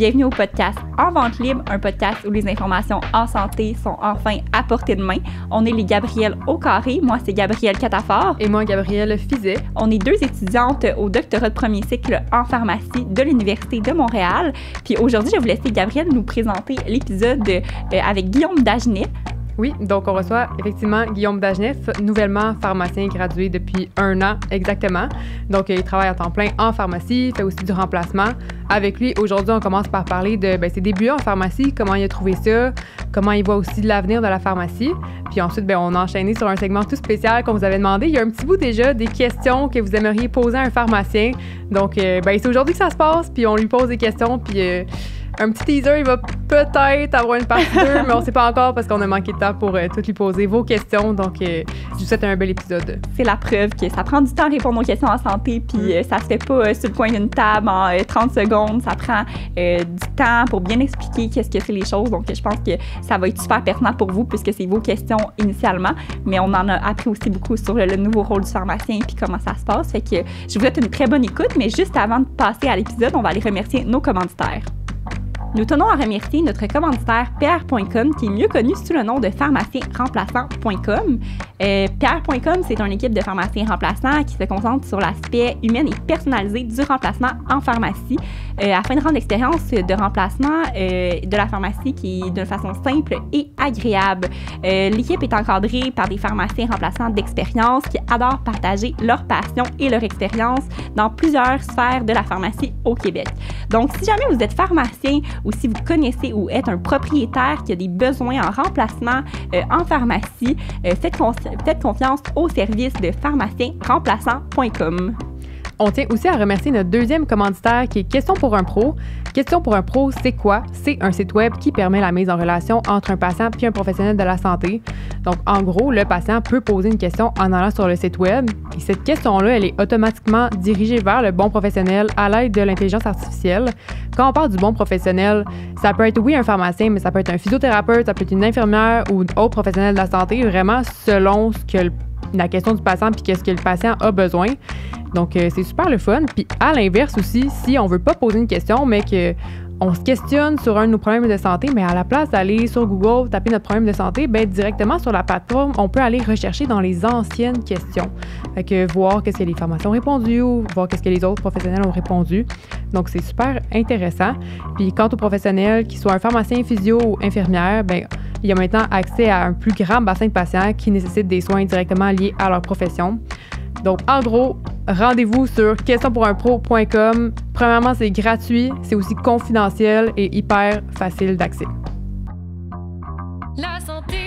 Bienvenue au podcast En vente libre, un podcast où les informations en santé sont enfin à portée de main. On est les Gabrielles au carré. Moi, c'est Gabrielle Catafort. Et moi, Gabrielle Fizet. On est deux étudiantes au doctorat de premier cycle en pharmacie de l'Université de Montréal. Puis aujourd'hui, je vais vous laisser Gabrielle nous présenter l'épisode euh, avec Guillaume Dagenet. Oui, donc on reçoit effectivement Guillaume Dagenef, nouvellement pharmacien gradué depuis un an exactement. Donc il travaille à temps plein en pharmacie, fait aussi du remplacement. Avec lui, aujourd'hui, on commence par parler de ben, ses débuts en pharmacie, comment il a trouvé ça, comment il voit aussi l'avenir de la pharmacie. Puis ensuite, ben, on a enchaîné sur un segment tout spécial qu'on vous avait demandé. Il y a un petit bout déjà des questions que vous aimeriez poser à un pharmacien. Donc euh, ben c'est aujourd'hui que ça se passe, puis on lui pose des questions, puis... Euh, un petit teaser, il va peut-être avoir une partie 2, mais on ne sait pas encore parce qu'on a manqué de temps pour euh, toutes lui poser vos questions. Donc, euh, je vous souhaite un bel épisode. C'est la preuve que ça prend du temps à répondre aux questions en santé, puis ça mm. ne euh, ça se fait pas sur le coin d'une table en 30 secondes. Ça prend du temps pour bien expliquer qu'est-ce que c'est les choses. Donc, je pense que ça va être super pertinent pour vous puisque c'est vos questions initialement, mais on en a appris aussi beaucoup sur le, nouveau rôle du pharmacien et puis comment ça se passe. Fait que je vous souhaite une très bonne écoute, mais juste avant de passer à l'épisode, on va aller remercier nos commanditaires. Nous tenons à remercier notre commanditaire PR.com qui est mieux connu sous le nom de pharmacienremplaçant.com euh, Pierre.com, c'est une équipe de pharmaciens remplaçants qui se concentre sur l'aspect humain et personnalisé du remplacement en pharmacie euh, afin de rendre l'expérience de remplacement euh, de la pharmacie qui est d'une façon simple et agréable. l'équipe est encadrée par des pharmaciens remplaçants d'expérience qui adorent partager leur passion et leur expérience dans plusieurs sphères de la pharmacie au Québec. Donc, si jamais vous êtes pharmacien ou si vous connaissez ou êtes un propriétaire qui a des besoins en remplacement en pharmacie, faites confiance faites confiance au service de pharmacienremplaçant.com. On tient aussi à remercier notre deuxième commanditaire qui est Question pour un pro. Question pour un pro, c'est quoi? C'est un site web qui permet la mise en relation entre un patient et un professionnel de la santé. Donc, en gros, le patient peut poser une question en allant sur le site web et cette question-là, elle est automatiquement dirigée vers le bon professionnel à l'aide de l'intelligence artificielle. Quand on parle du bon professionnel, ça peut être oui un pharmacien, mais ça peut être un physiothérapeute, ça peut être une infirmière ou autre professionnel de la santé, vraiment selon ce que le la question du patient puis qu'est-ce que le patient a besoin. Donc, euh, c'est super le fun. Puis, à l'inverse aussi, si on veut pas poser une question, mais que on se questionne sur un de nos problèmes de santé, mais à la place d'aller sur Google, taper notre problème de santé, ben directement sur la plateforme, on peut aller rechercher dans les anciennes questions. Fait que voir qu'est-ce que les pharmaciens ont répondu ou voir qu'est-ce que les autres professionnels ont répondu. Donc, c'est super intéressant. Puis, quant aux professionnels, qu'ils soient un pharmacien, physio ou infirmière, ben il y a maintenant accès à un plus grand bassin de patients qui nécessitent des soins directement liés à leur profession. Donc, en gros, rendez-vous sur questionpourunpro.com. Premièrement, c'est gratuit, c'est aussi confidentiel et hyper facile d'accès. La santé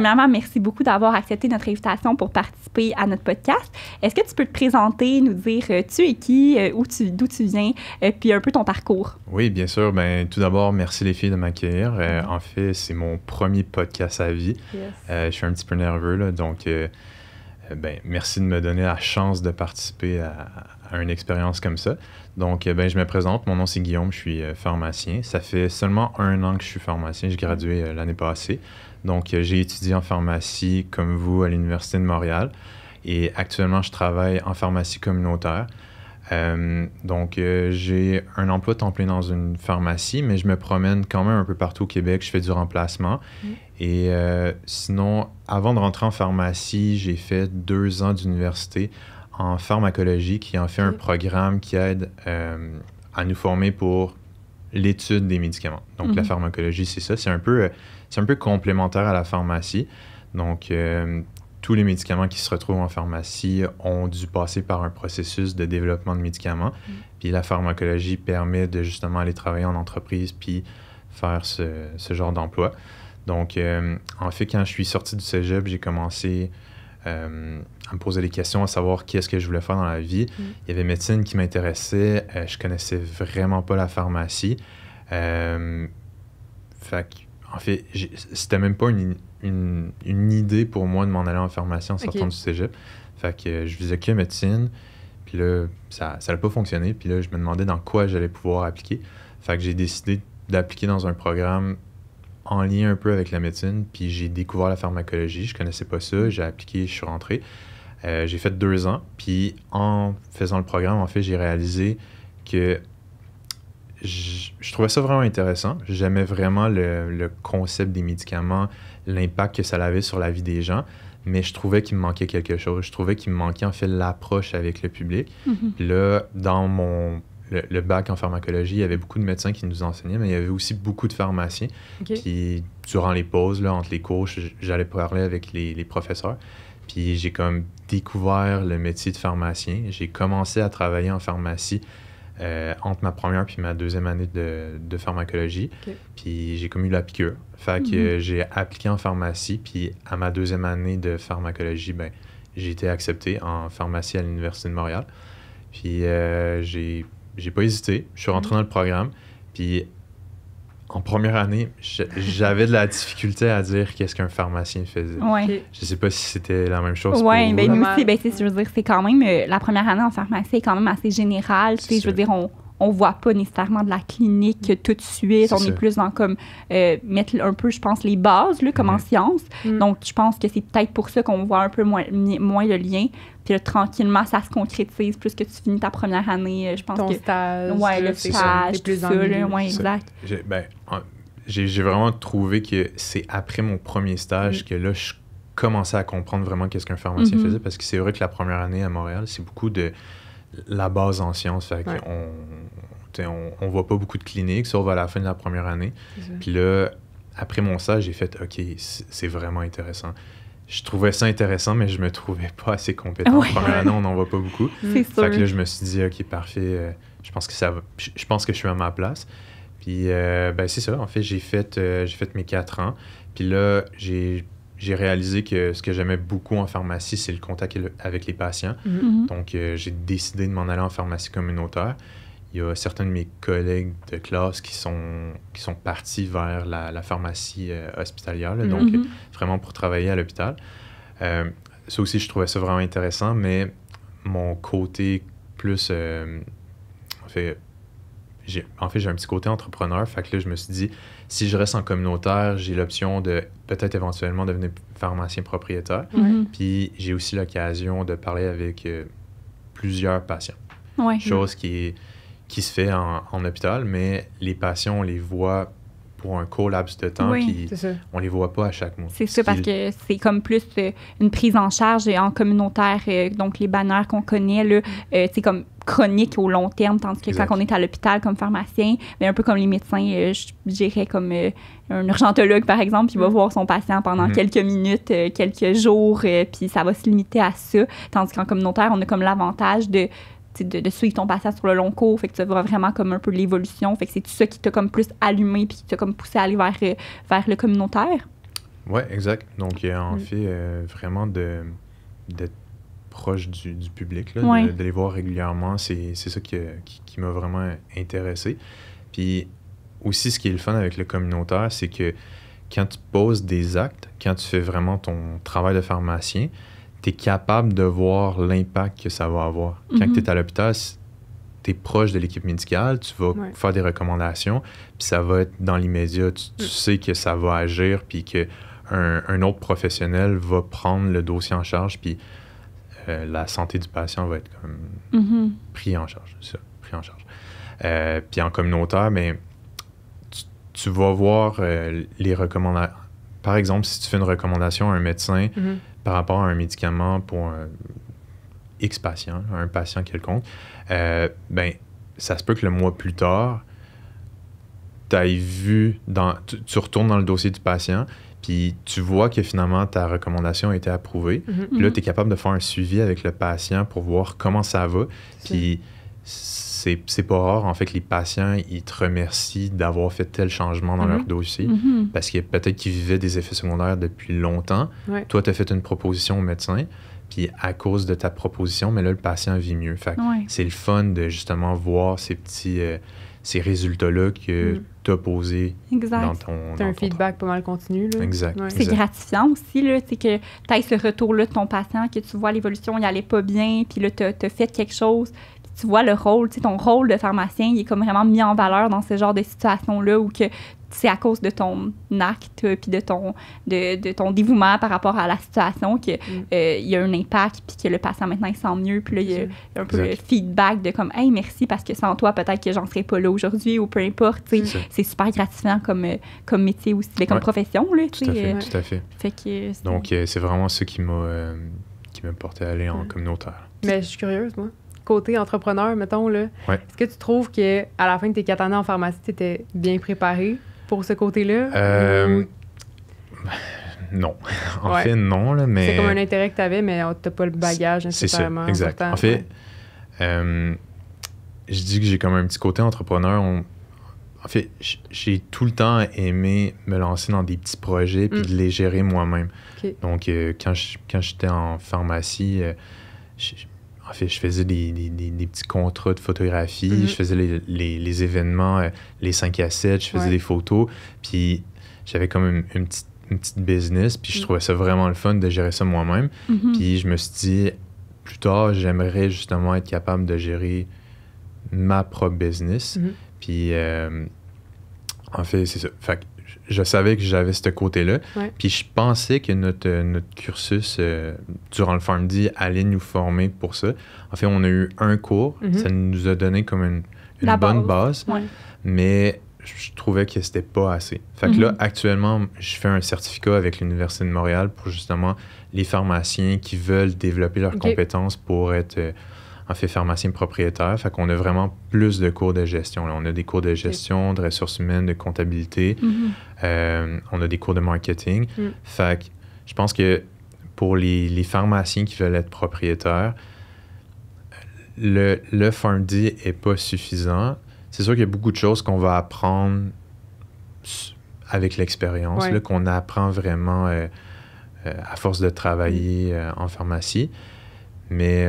premièrement, merci beaucoup d'avoir accepté notre invitation pour participer à notre podcast. Est-ce que tu peux te présenter, nous dire euh, tu es qui, euh, où tu, d'où tu viens, euh, puis un peu ton parcours? Oui, bien sûr. Ben, tout d'abord, merci les filles de m'accueillir. Mm-hmm. en fait, c'est mon premier podcast à vie. je suis un petit peu nerveux, là, donc ben, merci de me donner la chance de participer à, une expérience comme ça. Donc, ben, je me présente. Mon nom, c'est Guillaume. Je suis pharmacien. Ça fait seulement un an que je suis pharmacien. J'ai gradué l'année passée. Donc, euh, j'ai étudié en pharmacie comme vous à l'Université de Montréal et actuellement, je travaille en pharmacie communautaire. Euh, donc, euh, j'ai un emploi temps dans une pharmacie, mais je me promène quand même un peu partout au Québec. Je fais du remplacement. Et sinon, avant de rentrer en pharmacie, j'ai fait deux ans d'université en pharmacologie, qui en fait un programme qui aide à nous former pour l'étude des médicaments. Donc, la mhm. pharmacologie, c'est ça. C'est un peu c'est un peu complémentaire à la pharmacie. Donc, euh, tous les médicaments qui se retrouvent en pharmacie ont dû passer par un processus de développement de médicaments. Mm. Puis la pharmacologie permet de justement aller travailler en entreprise puis faire ce, genre d'emploi. Donc, euh, en fait, quand je suis sorti du cégep, j'ai commencé euh, à me poser des questions, à savoir qu'est-ce que je voulais faire dans la vie. Mm. Il y avait médecine qui m'intéressait. Je je connaissais vraiment pas la pharmacie. fait en fait, c'était même pas une, idée pour moi de m'en aller en pharmacie en sortant du cégep. Fait que euh, je visais que médecine. Puis là, ça n'a pas fonctionné. Puis là, je me demandais dans quoi j'allais pouvoir appliquer. Fait que j'ai décidé d'appliquer dans un programme en lien un peu avec la médecine. Puis j'ai découvert la pharmacologie. Je connaissais pas ça. J'ai appliqué, je suis rentré. Euh, j'ai fait deux ans. Puis en faisant le programme, en fait, j'ai réalisé que je, je, trouvais ça vraiment intéressant. J'aimais vraiment le, concept des médicaments, l'impact que ça avait sur la vie des gens, mais je trouvais qu'il me manquait quelque chose. Je trouvais qu'il me manquait en fait l'approche avec le public. Mm-hmm. là, dans mon le, bac en pharmacologie, il y avait beaucoup de médecins qui nous enseignaient, mais il y avait aussi beaucoup de pharmaciens. qui Puis durant les pauses, là, entre les cours, j'allais parler avec les, les professeurs. Puis j'ai comme découvert le métier de pharmacien. J'ai commencé à travailler en pharmacie euh, entre ma première puis ma deuxième année de, pharmacologie. Puis j'ai commis la piqûre. Fait que mhm. j'ai appliqué en pharmacie, puis à ma deuxième année de pharmacologie, ben, j'ai été accepté en pharmacie à l'Université de Montréal. Puis euh, j'ai, pas hésité. Je suis rentré mhm. dans le programme. Puis en première année, j'avais de la difficulté à dire qu'est-ce qu'un pharmacien faisait. Ouais. Je sais pas si c'était la même chose. Oui, ben nous aussi, ben, je veux dire, c'est quand même, euh, la première année en pharmacie est quand même assez générale. Je veux dire, on, on voit pas nécessairement de la clinique mm. tout de suite. on est plus dans comme euh, mettre un peu, je pense, les bases, là, comme en mm. science. Mm. Donc, je pense que c'est peut-être pour ça qu'on voit un peu moins, moins le lien. Puis là, tranquillement, ça se concrétise plus que tu finis ta première année. Euh, je pense Ton Stage, ouais, le stage, plus ça, là, ouais, exact. Ben, j'ai vraiment trouvé que c'est après mon premier stage que là, je commençais à comprendre vraiment qu'est-ce qu'un pharmacien mm-hmm. faisait parce que c'est vrai que la première année à Montréal, c'est beaucoup de la base en sciences. Fait qu'on on ne voit pas beaucoup de cliniques, sauf à la fin de la première année. Puis là, après mon stage, j'ai fait, OK, c'est vraiment intéressant. Je trouvais ça intéressant, mais je me trouvais pas assez compétent. Ouais. Première année, on n'en voit pas beaucoup. C'est Fait que là, je me suis dit, OK, parfait, euh, je, pense que ça je pense que je suis à ma place. Puis, euh, ben, c'est ça. En fait, euh, j'ai fait, mes quatre ans. Puis là, j'ai réalisé que ce que j'aimais beaucoup en pharmacie, c'est le contact avec les patients. Mm-hmm. Donc, j'ai décidé de m'en aller en pharmacie communautaire il y a certains de mes collègues de classe qui sont, qui sont partis vers la, la pharmacie euh, hospitalière, mm-hmm. donc vraiment pour travailler à l'hôpital. Euh, ça aussi, je trouvais ça vraiment intéressant, mais mon côté plus. Euh, en fait, j'ai en fait, un petit côté entrepreneur, fait que là, je me suis dit, si je reste en communautaire, j'ai l'option de peut-être éventuellement devenir pharmacien propriétaire. Mm-hmm. Puis j'ai aussi l'occasion de parler avec plusieurs patients. Chose qui est qui se fait en, hôpital, mais les patients, on les voit pour un court laps de temps, oui, puis on les voit pas à chaque mois. C'est ça, parce que c'est comme plus euh, une prise en charge euh, en communautaire, euh, donc les bannières qu'on connaît, c'est comme chronique au long terme, tandis que quand on est à l'hôpital comme pharmacien, mais ben, un peu comme les médecins, je dirais comme un urgentologue, par exemple, il va mm. voir son patient pendant mm-hmm. quelques minutes, quelques jours, puis ça va se limiter à ça, tandis qu'en communautaire, on a comme l'avantage de de, de, suivre ton passage sur le long cours. Fait que tu vois vraiment comme un peu l'évolution. Fait que c'est tout ça qui t'a comme plus allumé puis qui t'a comme poussé à aller vers, euh, vers le communautaire. Oui, exact. Donc, euh, en mm. fait euh, vraiment d'être proche du, du public, là, de, les voir régulièrement. C'est ça qui, qui m'a vraiment intéressé. Puis aussi, ce qui est le fun avec le communautaire, c'est que quand tu poses des actes, quand tu fais vraiment ton travail de pharmacien, tu es capable de voir l'impact que ça va avoir. Quand mhm. tu es à l'hôpital, tu es proche de l'équipe médicale, tu vas faire des recommandations, puis ça va être dans l'immédiat. Tu, sais que ça va agir, puis qu'un un autre professionnel va prendre le dossier en charge, puis euh, la santé du patient va être comme mhm. pris en charge. pris en charge. Euh, puis en communautaire, mais tu, vas voir euh, les recommandations. Par exemple, si tu fais une recommandation à un médecin, mhm rapport à un médicament pour X patient, un patient quelconque, euh, ben, ça se peut que le mois plus tard, tu ailles vu, dans, tu, retournes dans le dossier du patient, puis tu vois que finalement ta recommandation a été approuvée. Mhm. là, mhm. tu es capable de faire un suivi avec le patient pour voir comment ça va. Puis c'est pas rare, en fait, que les patients, ils te remercient d'avoir fait tel changement dans leur mhm. dossier parce mhm. parce que peut-être qu'ils vivaient des effets secondaires depuis longtemps. Toi, tu as fait une proposition au médecin, puis à cause de ta proposition, mais là, le patient vit mieux. Fait c'est le fun de justement voir ces petits... Euh, ces résultats-là que mhm. tu as posés dans ton... C'est un feedback pas mal continu. C'est gratifiant aussi, là, que tu aies ce retour-là de ton patient, que tu vois l'évolution, il n'allait pas bien, puis là, tu as fait quelque chose, tu vois le rôle, ton rôle de pharmacien, il est comme vraiment mis en valeur dans ce genre de situation-là où que c'est à cause de ton acte euh, puis de ton de, de, ton dévouement par rapport à la situation que mm. euh, il y a un impact puis que le patient maintenant il sent mieux puis il y a un peu le feedback de comme hey merci parce que sans toi peut-être que j'en serais pas là aujourd'hui ou peu importe c'est super gratifiant comme euh, comme métier aussi ben, comme profession là tout à fait, tout à fait. donc c'est vraiment ce qui m'a porté à aller en communautaire mais ben, je suis curieuse moi côté entrepreneur, mettons, là, est-ce que tu trouves qu'à la fin de tes quatre années en pharmacie, tu étais bien préparé pour ce côté-là? Euh, non. en fait, non. Là, mais... C'est comme un intérêt que tu avais, mais oh, tu pas le bagage nécessairement. C'est exact. En fait, euh, je dis que j'ai comme un petit côté entrepreneur. En fait, j'ai tout le temps aimé me lancer dans des petits projets puis mm. de les gérer moi-même. Donc, euh, quand j'étais en pharmacie, en fait, je faisais des, petits contrats de photographie, mhm. je faisais les, événements, euh, les 5 à 7, je faisais des photos. Puis j'avais comme une, une, petite, une, petite, business, puis je mhm. trouvais ça vraiment le fun de gérer ça moi-même. Mhm. Puis je me suis dit, plus tard, j'aimerais justement être capable de gérer ma propre business. Puis euh, en fait, c'est ça. Fait je savais que j'avais ce côté-là. Puis je pensais que notre, euh, notre cursus euh, durant le FarmD allait nous former pour ça. En fait, on a eu un cours. Mhm. Ça nous a donné comme une, bonne base. Mais je trouvais que c'était pas assez. Fait que là, mhm. actuellement, je fais un certificat avec l'Université de Montréal pour justement les pharmaciens qui veulent développer leurs compétences pour être euh, en fait pharmacien propriétaire. Fait qu'on a vraiment plus de cours de gestion. On a des cours de gestion, de ressources humaines, de comptabilité. Mhm. Euh, on a des cours de marketing. Mm. Fait que je pense que pour les, pharmaciens qui veulent être propriétaires, le, le PharmD n'est pas suffisant. C'est sûr qu'il y a beaucoup de choses qu'on va apprendre avec l'expérience, qu'on apprend vraiment euh, euh, à force de travailler mm. en pharmacie. Mais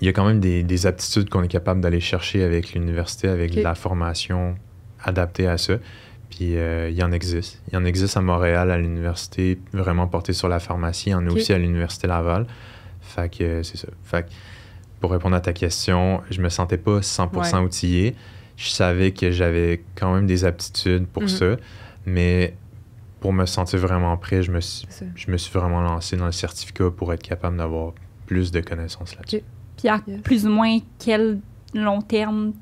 il y a quand même des, aptitudes qu'on est capable d'aller chercher avec l'université, avec la formation adaptée à ça. Puis euh, il y en existe. Il y en existe à Montréal, à l'université, vraiment portée sur la pharmacie. Il y en a aussi à l'université Laval. Fait que euh, c'est ça. Fait que pour répondre à ta question, je me sentais pas 100% outillé. Je savais que j'avais quand même des aptitudes pour mhm. ça, mais pour me sentir vraiment prêt, je me suis, je me suis vraiment lancé dans le certificat pour être capable d'avoir plus de connaissances là-dessus. Puis à plus ou moins quel long terme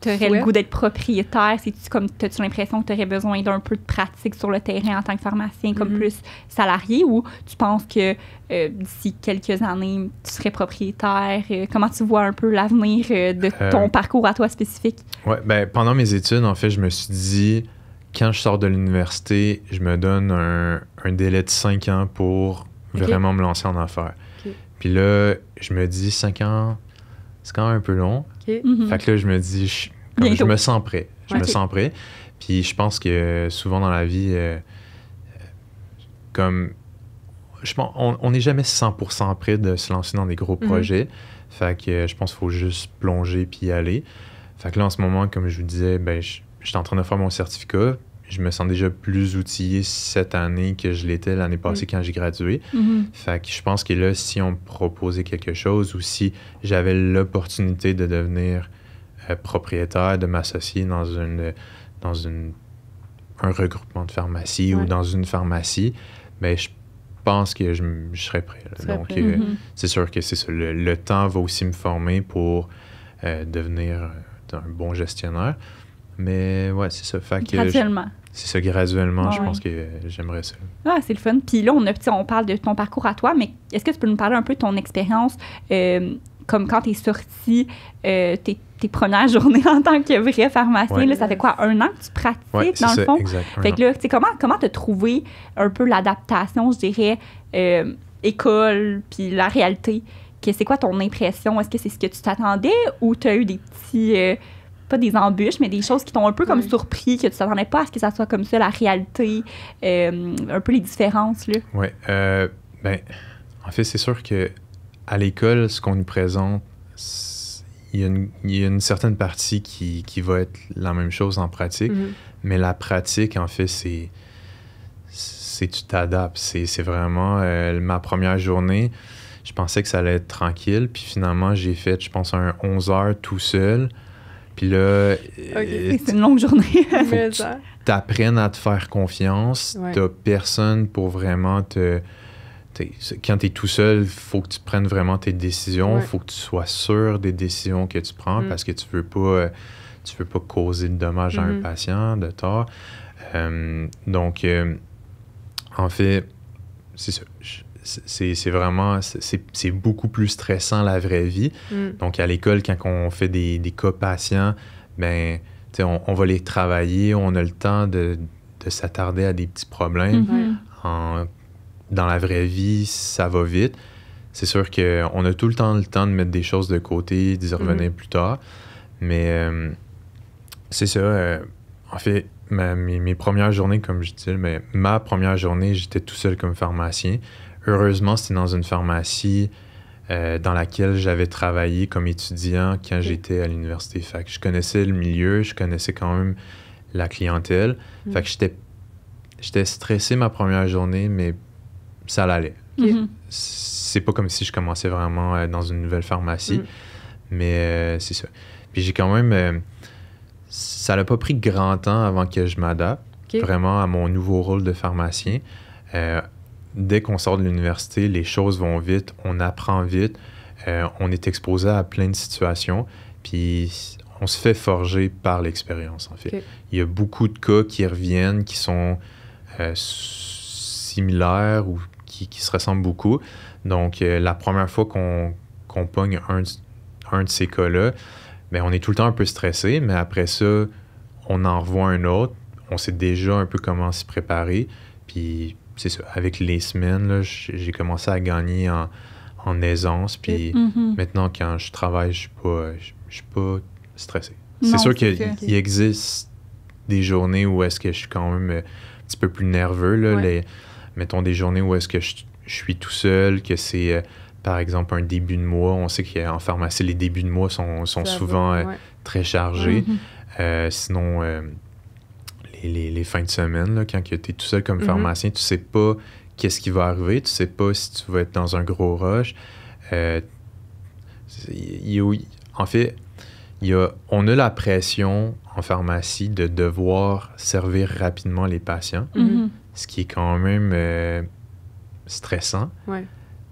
t'aurais le goût d'être propriétaire? Si tu comme, as-tu l'impression que tu aurais besoin d'un peu de pratique sur le terrain en tant que pharmacien, comme mm-hmm. plus salarié, ou tu penses que euh, d'ici quelques années, tu serais propriétaire? Euh, comment tu vois un peu l'avenir euh, de ton parcours à toi spécifique? Oui, ben, pendant mes études, en fait, je me suis dit, quand je sors de l'université, je me donne un, délai de 5 ans pour vraiment me lancer en affaires. Puis là, je me dis, 5 ans, c'est quand même un peu long. Mhm. Fait que là, je me dis, je, me sens prêt. Je me sens prêt. Puis je pense que souvent dans la vie, euh, comme je on n'est jamais 100% prêt de se lancer dans des gros mhm. projets. Fait que euh, je pense qu'il faut juste plonger puis y aller. Fait que là, en ce moment, comme je vous disais, ben, j'étais en train de faire mon certificat je me sens déjà plus outillé cette année que je l'étais l'année passée quand j'ai gradué. Mm-hmm. Fait que je pense que là, si on me proposait quelque chose ou si j'avais l'opportunité de devenir euh, propriétaire, de m'associer dans une dans un regroupement de pharmacie ou dans une pharmacie, mais ben, je pense que je, serais prêt. Donc, mm-hmm. euh, c'est sûr que c'est ça. Le, temps va aussi me former pour euh, devenir un bon gestionnaire. Mais ouais, c'est ça. graduellement. C'est ça, graduellement, je ah, pense que j'aimerais ça. Ah, c'est le fun. Puis là, on, parle de ton parcours à toi, mais est-ce que tu peux nous parler un peu de ton expérience, euh, comme quand tu es sorti, euh, tes, premières journées en tant que vrai pharmacien? ça fait quoi, un an que tu pratiques, dans le fond? fait que là, comment tu comment as un peu l'adaptation, je dirais, euh, école, puis la réalité? C'est quoi ton impression? Est-ce que c'est ce que tu t'attendais ou tu as eu des petits pas des embûches, mais des choses qui t'ont un peu comme surpris, que tu t'attendais pas à ce que ça soit comme ça, la réalité, euh, un peu les différences, là. Oui. Euh, ben, en fait, c'est sûr que à l'école, ce qu'on nous présente, il y, a une, certaine partie qui, va être la même chose en pratique, mm-hmm. mais la pratique, en fait, c'est c'est tu t'adaptes. C'est vraiment euh, ma première journée. Je pensais que ça allait être tranquille. Puis finalement, j'ai fait, je pense, un 11 heures tout seul. Puis là. Euh, c'est une longue journée. tu t'apprennes à te faire confiance. Tu T'as personne pour vraiment te. quand tu es tout seul, faut que tu prennes vraiment tes décisions. faut que tu sois sûr des décisions que tu prends mm. parce que tu veux pas. Tu veux pas causer de dommages à un mm-hmm. patient, de tort. Euh, donc, euh, en fait, c'est ça c'est vraiment, c'est beaucoup plus stressant la vraie vie. Mm. Donc, à l'école, quand on fait des, des cas patients, ben, on, on, va les travailler, on a le temps de, s'attarder à des petits problèmes. Mm-hmm. dans la vraie vie, ça va vite. C'est sûr qu'on a tout le temps le temps de mettre des choses de côté, d'y mm-hmm. revenir plus tard. Mais euh, c'est ça. Euh, en fait, mes, premières journées, comme je disais, mais ma première journée, j'étais tout seul comme pharmacien. Heureusement, c'était dans une pharmacie euh, dans laquelle j'avais travaillé comme étudiant quand j'étais à l'université. Fait je connaissais le milieu, je connaissais quand même la clientèle. Mm. Fait j'étais, j'étais stressé ma première journée, mais ça l'allait. Ce n'est mm-hmm. C'est pas comme si je commençais vraiment euh, dans une nouvelle pharmacie, mm. mais euh, c'est ça. Puis j'ai quand même... ça n'a pas pris grand temps avant que je m'adapte vraiment à mon nouveau rôle de pharmacien dès qu'on sort de l'université, les choses vont vite, on apprend vite, euh, on est exposé à plein de situations, puis on se fait forger par l'expérience, en fait. Il y a beaucoup de cas qui reviennent, qui sont euh, similaires ou qui, se ressemblent beaucoup. Donc, euh, la première fois qu'on compagne pogne un, de ces cas-là, mais ben, on est tout le temps un peu stressé, mais après ça, on en revoit un autre, on sait déjà un peu comment s'y préparer, puis c'est ça, avec les semaines, j'ai commencé à gagner en, aisance. Puis mm-hmm. maintenant, quand je travaille, je ne suis pas stressé. C'est sûr qu'il existe des journées où est-ce que je suis quand même euh, un petit peu plus nerveux. Là, mettons des journées où est-ce que je, suis tout seul, que c'est euh, par exemple un début de mois. On sait qu'en pharmacie, les débuts de mois sont, souvent euh, très chargés. Mm-hmm. sinon les, fins de semaine, quand tu es tout seul comme mhm. pharmacien, tu sais pas qu'est-ce qui va arriver, tu sais pas si tu vas être dans un gros rush. Euh, en fait, on a la pression en pharmacie de devoir servir rapidement les patients, mhm. Mhm. ce qui est quand même euh, stressant.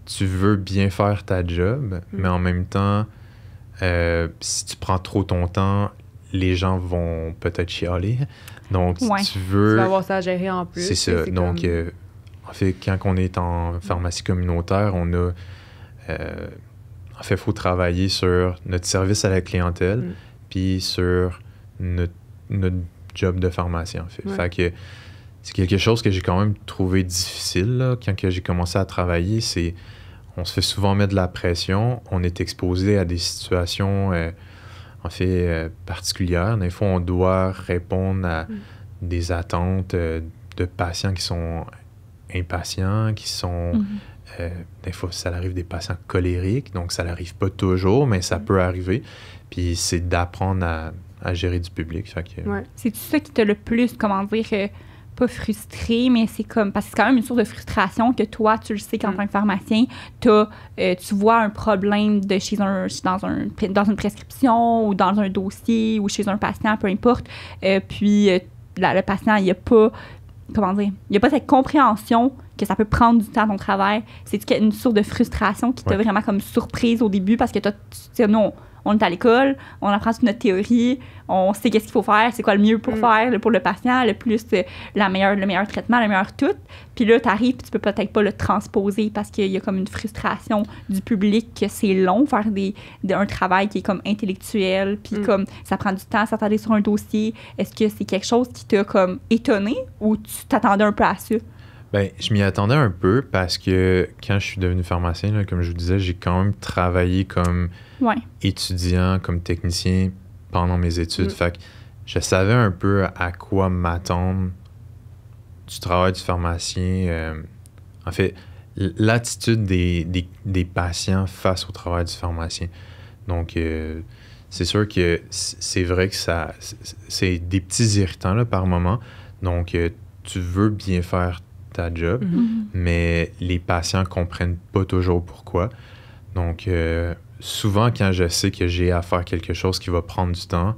Tu veux bien faire ta job, mais en même temps, euh, si tu prends trop ton temps, les gens vont peut-être chialer. Donc, tu veux. Tu ça gérer en plus. C'est ça. Donc, euh, en fait, quand on est en pharmacie communautaire, on a. Euh, en fait, il faut travailler sur notre service à la clientèle, mm. puis sur notre, job de pharmacie, en fait. Fait que c'est quelque chose que j'ai quand même trouvé difficile là, quand j'ai commencé à travailler. C'est on se fait souvent mettre de la pression, on est exposé à des situations euh, fait euh, particulière. Des fois, on doit répondre à mm. des attentes euh, de patients qui sont impatients, qui sont. Mm-hmm. Euh, des fois, ça arrive des patients colériques, donc ça n'arrive pas toujours, mais ça mm-hmm. peut arriver. Puis c'est d'apprendre à, gérer du public. cest Ouais. C'est ça qui t'a le plus, comment dire, pas frustré, mais c'est comme. Parce que c'est quand même une source de frustration que toi, tu le sais qu'en mm. tant que pharmacien, euh, tu vois un problème de chez un, dans, dans une prescription ou dans un dossier ou chez un patient, peu importe. Euh, puis euh, le patient, il n'y a pas. Comment dire? Il n'y a pas cette compréhension que ça peut prendre du temps à ton travail. C'est une source de frustration qui t'a vraiment comme surprise au début parce que toi, tu dis non on est à l'école, on apprend toute notre théorie, on sait qu'est-ce qu'il faut faire, c'est quoi le mieux pour mm. faire pour le patient, le plus euh, la meilleure, le meilleur traitement, le meilleur tout. Puis là, tu arrives, tu peux peut-être pas le transposer parce qu'il y a comme une frustration du public que c'est long faire des, un travail qui est comme intellectuel, puis mm. comme ça prend du temps s'attarder sur un dossier. Est-ce que c'est quelque chose qui t'a comme étonné ou tu t'attendais un peu à ça? Ben, je m'y attendais un peu parce que quand je suis devenu pharmacien, comme je vous disais, j'ai quand même travaillé comme étudiant, comme technicien pendant mes études. Mm. Fait je savais un peu à quoi m'attendre du travail du pharmacien. Euh, en fait, l'attitude des, patients face au travail du pharmacien. Donc, euh, c'est sûr que c'est vrai que ça c'est des petits irritants là, par moment. Donc, euh, tu veux bien faire ta job, mhm. Mhm. mais les patients comprennent pas toujours pourquoi. Donc, euh, souvent, quand je sais que j'ai à faire quelque chose qui va prendre du temps,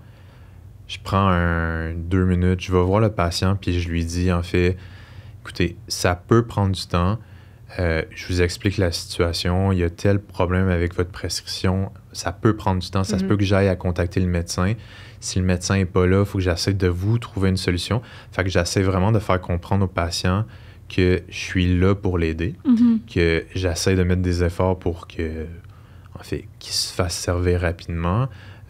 je prends deux minutes, je vais voir le patient, puis je lui dis, en fait, écoutez, ça peut prendre du temps. Euh, je vous explique la situation, il y a tel problème avec votre prescription, ça peut prendre du temps, ça se mhm. peut que j'aille à contacter le médecin. Si le médecin n'est pas là, il faut que j'essaie de vous trouver une solution. Fait que j'essaie vraiment de faire comprendre aux patients que je suis là pour l'aider, mm-hmm. que j'essaie de mettre des efforts pour que, fait, qu'il se fasse servir rapidement,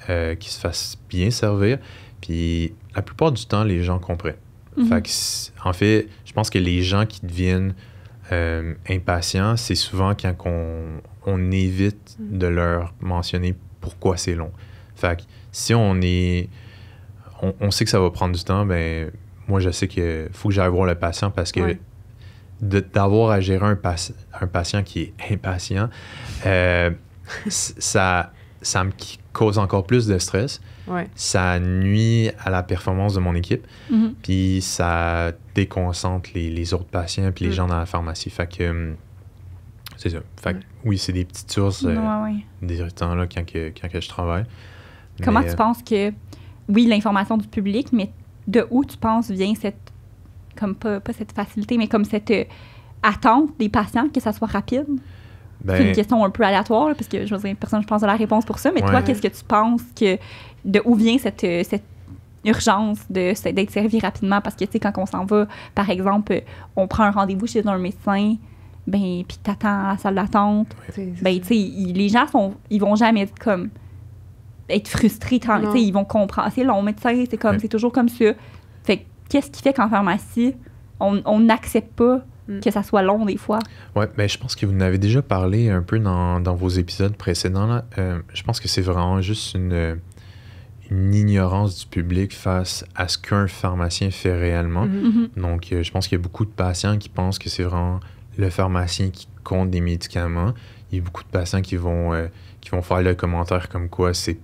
euh, qu'il se fasse bien servir. Puis la plupart du temps, les gens comprennent. Mm-hmm. en fait, je pense que les gens qui deviennent euh, impatients, c'est souvent quand on, évite mm-hmm. de leur mentionner pourquoi c'est long. Fait si on est. On, sait que ça va prendre du temps, ben moi je sais que faut que j'aille voir le patient parce que d'avoir à gérer un, un, patient qui est impatient, euh, ça, ça me cause encore plus de stress. Ça nuit à la performance de mon équipe. Mm-hmm. Puis ça déconcentre les, les, autres patients puis les mm. gens dans la pharmacie. Fait que hum, c'est ça. Fait que, oui, c'est des petites sources euh, des temps là, quand, quand que je travaille. Comment tu euh, penses que, oui, l'information du public, mais de où tu penses vient cette comme pas, cette facilité, mais comme cette euh, attente des patients que ça soit rapide? c'est une ben question un peu aléatoire, parce que je veux dire, personne, je pense, à la réponse pour ça, mais toi, qu'est-ce que tu penses que de où vient cette, euh, cette urgence de, d'être servi rapidement? Parce que, tu sais, quand on s'en va, par exemple, euh, on prend un rendez-vous chez un médecin, ben, puis t'attends à la salle d'attente, ben, tu sais, les gens sont, ils vont jamais être comme être frustrés, ils vont comprendre. Ah, c'est long, c'est comme, c'est toujours comme ça qu'est-ce qui fait qu'en pharmacie, on n'accepte pas mm. que ça soit long des fois? Oui, mais ben, je pense que vous en avez déjà parlé un peu dans, vos épisodes précédents. Là. Euh, je pense que c'est vraiment juste une, ignorance du public face à ce qu'un pharmacien fait réellement. Mm-hmm. Mm-hmm. Donc, euh, je pense qu'il y a beaucoup de patients qui pensent que c'est vraiment le pharmacien qui compte des médicaments. Il y a beaucoup de patients qui vont, euh, qui vont faire le commentaire comme quoi c'est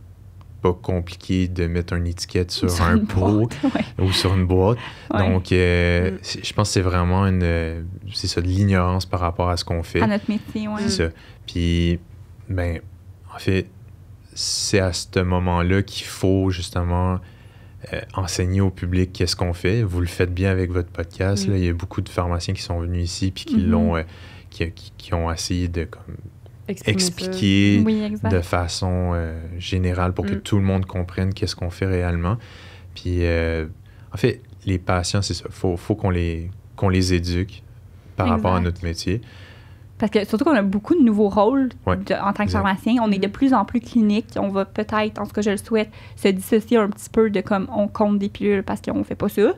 pas compliqué de mettre une étiquette sur, un pot ou sur une boîte. Donc, euh, mm. je pense que c'est vraiment une, euh, c'est ça, de l'ignorance par rapport à ce qu'on fait. À notre métier, oui. C'est ça. Puis, ben, en fait, c'est à ce moment-là qu'il faut justement euh, enseigner au public qu'est-ce qu'on fait. Vous le faites bien avec votre podcast. Mm. Là. Il y a beaucoup de pharmaciens qui sont venus ici puis qui mm-hmm. l'ont, qui, qui, qui, ont essayé de comme, expliquer de façon euh, générale pour que mm. tout le monde comprenne qu'est-ce qu'on fait réellement. Puis, euh, en fait, les patients, c'est ça. Il faut, faut qu'on les, qu'on les éduque par rapport à notre métier. Parce que surtout qu'on a beaucoup de nouveaux rôles en tant que pharmacien. On est de mm. plus en plus clinique. On va peut-être, en ce que je le souhaite, se dissocier un petit peu de comme on compte des pilules parce qu'on fait pas ça.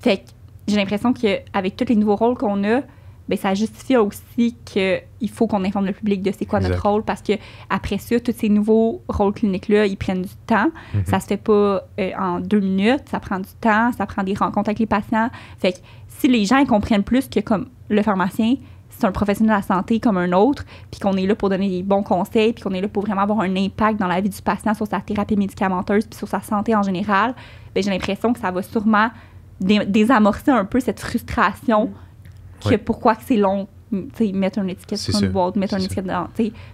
Fait j'ai l'impression qu'avec tous les nouveaux rôles qu'on a, bien, ça justifie aussi qu'il faut qu'on informe le public de c'est quoi notre rôle parce que après ça, tous ces nouveaux rôles cliniques-là, ils prennent du temps. Mhm. Ça se fait pas euh, en deux minutes, ça prend du temps, ça prend des rencontres avec les patients. Fait que si les gens comprennent plus que comme le pharmacien, c'est un professionnel de la santé comme un autre, puis qu'on est là pour donner des bons conseils, puis qu'on est là pour vraiment avoir un impact dans la vie du patient sur sa thérapie médicamenteuse, puis sur sa santé en général, ben, j'ai l'impression que ça va sûrement désamorcer un peu cette frustration. Mhm que pourquoi c'est long, mettre une étiquette sur une boîte, mettre une étiquette dans,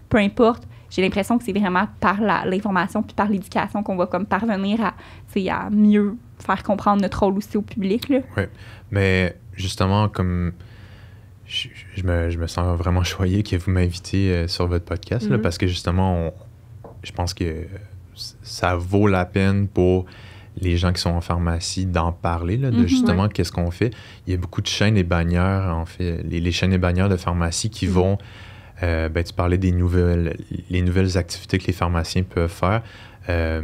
peu importe. J'ai l'impression que c'est vraiment par l'information puis par l'éducation qu'on va comme parvenir à, à mieux faire comprendre notre rôle aussi au public. Là. Oui, mais justement, comme je, me, sens vraiment choyé que vous m'invitiez euh, sur votre podcast, mm-hmm. parce que justement, je pense que ça vaut la peine pour les gens qui sont en pharmacie d'en parler, là, de mhm, justement qu'est-ce qu'on fait. Il y a beaucoup de chaînes et bannières, en fait, les, chaînes et bannières de pharmacie qui mhm. vont. Euh, ben, tu parlais des nouvelles, les nouvelles activités que les pharmaciens peuvent faire. Euh,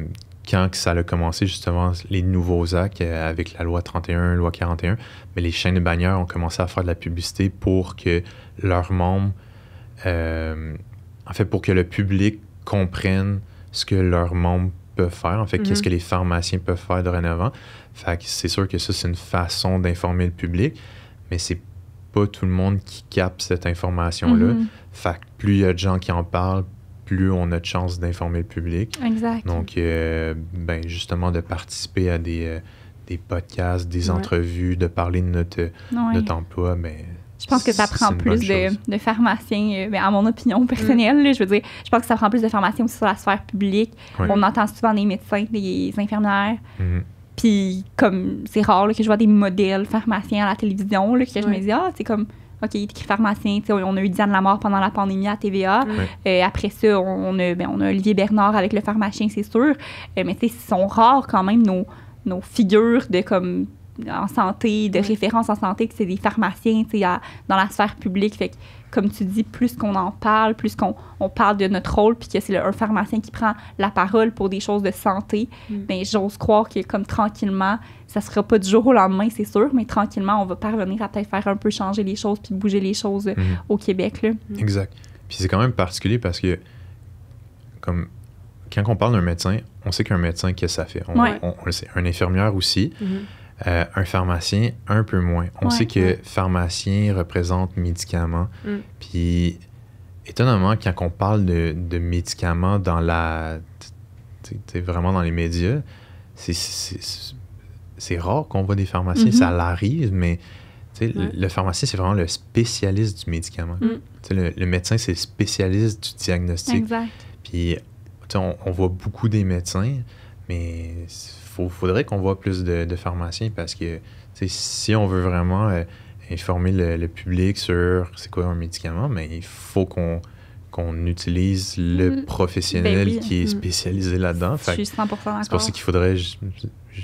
quand ça a commencé, justement, les nouveaux actes euh, avec la loi 31, loi 41, mais ben, les chaînes et bannières ont commencé à faire de la publicité pour que leurs membres, euh, en fait, pour que le public comprenne ce que leurs membres peuvent faire, en fait, qu'est-ce mhm. que les pharmaciens peuvent faire dorénavant. Fait que c'est sûr que ça, c'est une façon d'informer le public, mais c'est pas tout le monde qui capte cette information-là. Mhm. Fait que plus il y a de gens qui en parlent, plus on a de chances d'informer le public. Exact. Donc, euh, ben, justement, de participer à des, euh, podcasts, des entrevues, de parler de notre, notre emploi, mais ben, je pense que ça prend plus de, pharmaciens, mais euh, ben, à mon opinion personnelle, je veux dire, je pense que ça prend plus de pharmaciens aussi sur la sphère publique. On entend souvent des médecins, des infirmières. Mm-hmm. Puis comme c'est rare que je vois des modèles pharmaciens à la télévision, que je me dis, ah, c'est comme, OK, écrit pharmacien, on a eu Diane Lamort pendant la pandémie à TVA. Euh, après ça, on a, ben, on a Olivier Bernard avec le pharmacien, c'est sûr. Euh, mais tu sais, sont rares quand même nos, nos figures de comme en santé, de référence en santé, que c'est des pharmaciens sais, dans la sphère publique. Fait que, comme tu dis, plus qu'on en parle, plus qu'on on parle de notre rôle, puis que c'est un pharmacien qui prend la parole pour des choses de santé, mais mm. ben, j'ose croire que comme tranquillement, ça sera pas du jour au lendemain, c'est sûr, mais tranquillement, on va parvenir à peut-être faire un peu changer les choses, puis bouger les choses euh, mm-hmm. au Québec. Là. Mm. Exact. Puis c'est quand même particulier parce que, comme quand on parle d'un médecin, on sait qu'un médecin, qu'est-ce que fait. On, sait. Un infirmière aussi. Mm-hmm. Euh, un pharmacien, un peu moins. On sait que pharmacien représente médicament. Mm. Puis, étonnamment, quand on parle de, médicaments dans la. vraiment dans les médias, c'est rare qu'on voit des pharmaciens. Mm-hmm. Ça l'arrive, mais tu le, le, pharmacien, c'est vraiment le spécialiste du médicament. Mm. Le, médecin, c'est le spécialiste du diagnostic. Exact. Puis, on voit beaucoup des médecins, mais il faudrait qu'on voit plus de, pharmaciens parce que si on veut vraiment euh, informer le, public sur c'est quoi un médicament, mais il faut qu'on qu'on utilise le mm-hmm. professionnel ben qui est mm-hmm. spécialisé là-dedans. Je suis 100 C'est pour ça qu'il faudrait,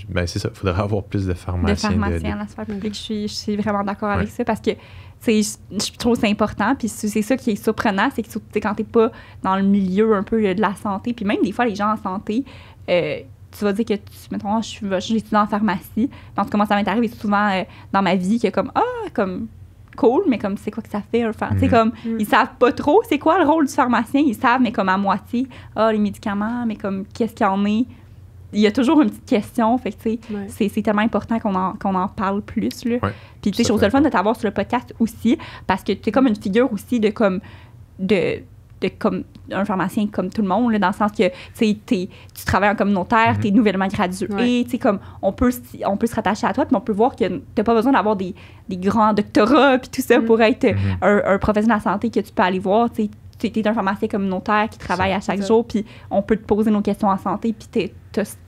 ben, c'est ça, faudrait avoir plus de pharmaciens. De pharmaciens la sphère publique, je suis, vraiment d'accord avec ça parce que je trouve que c'est important. Puis c'est ça qui est surprenant, c'est que quand tu n'es pas dans le milieu un peu euh, de la santé, puis même des fois, les gens en santé, euh, tu vas dire que tu, mettons, j'étudie en pharmacie. Donc, comment ça m'est arrivé souvent euh, dans ma vie que, comme, ah, comme, cool, mais comme, c'est quoi que ça fait, enfin pharmacien? Mm. comme, mm. ils savent pas trop c'est quoi le rôle du pharmacien. Ils savent, mais comme à moitié, ah, les médicaments, mais comme, qu'est-ce qu'il y en a? » Il y a toujours une petite question. Fait tu sais, c'est tellement important qu'on en, en, parle plus, là. Puis, tu sais, de fun de t'avoir sur le podcast aussi, parce que tu es comme une figure aussi de, comme, de de comme un pharmacien comme tout le monde, dans le sens que tu travailles en communautaire, mm-hmm. tu es nouvellement gradué, comme on peut, on peut se rattacher à toi, puis on peut voir que tu pas besoin d'avoir des, des, grands doctorats, puis tout ça mm. pour être mm-hmm. un, professionnel de la santé que tu peux aller voir, tu es un pharmacien communautaire qui travaille à chaque jour, puis on peut te poser nos questions en santé, puis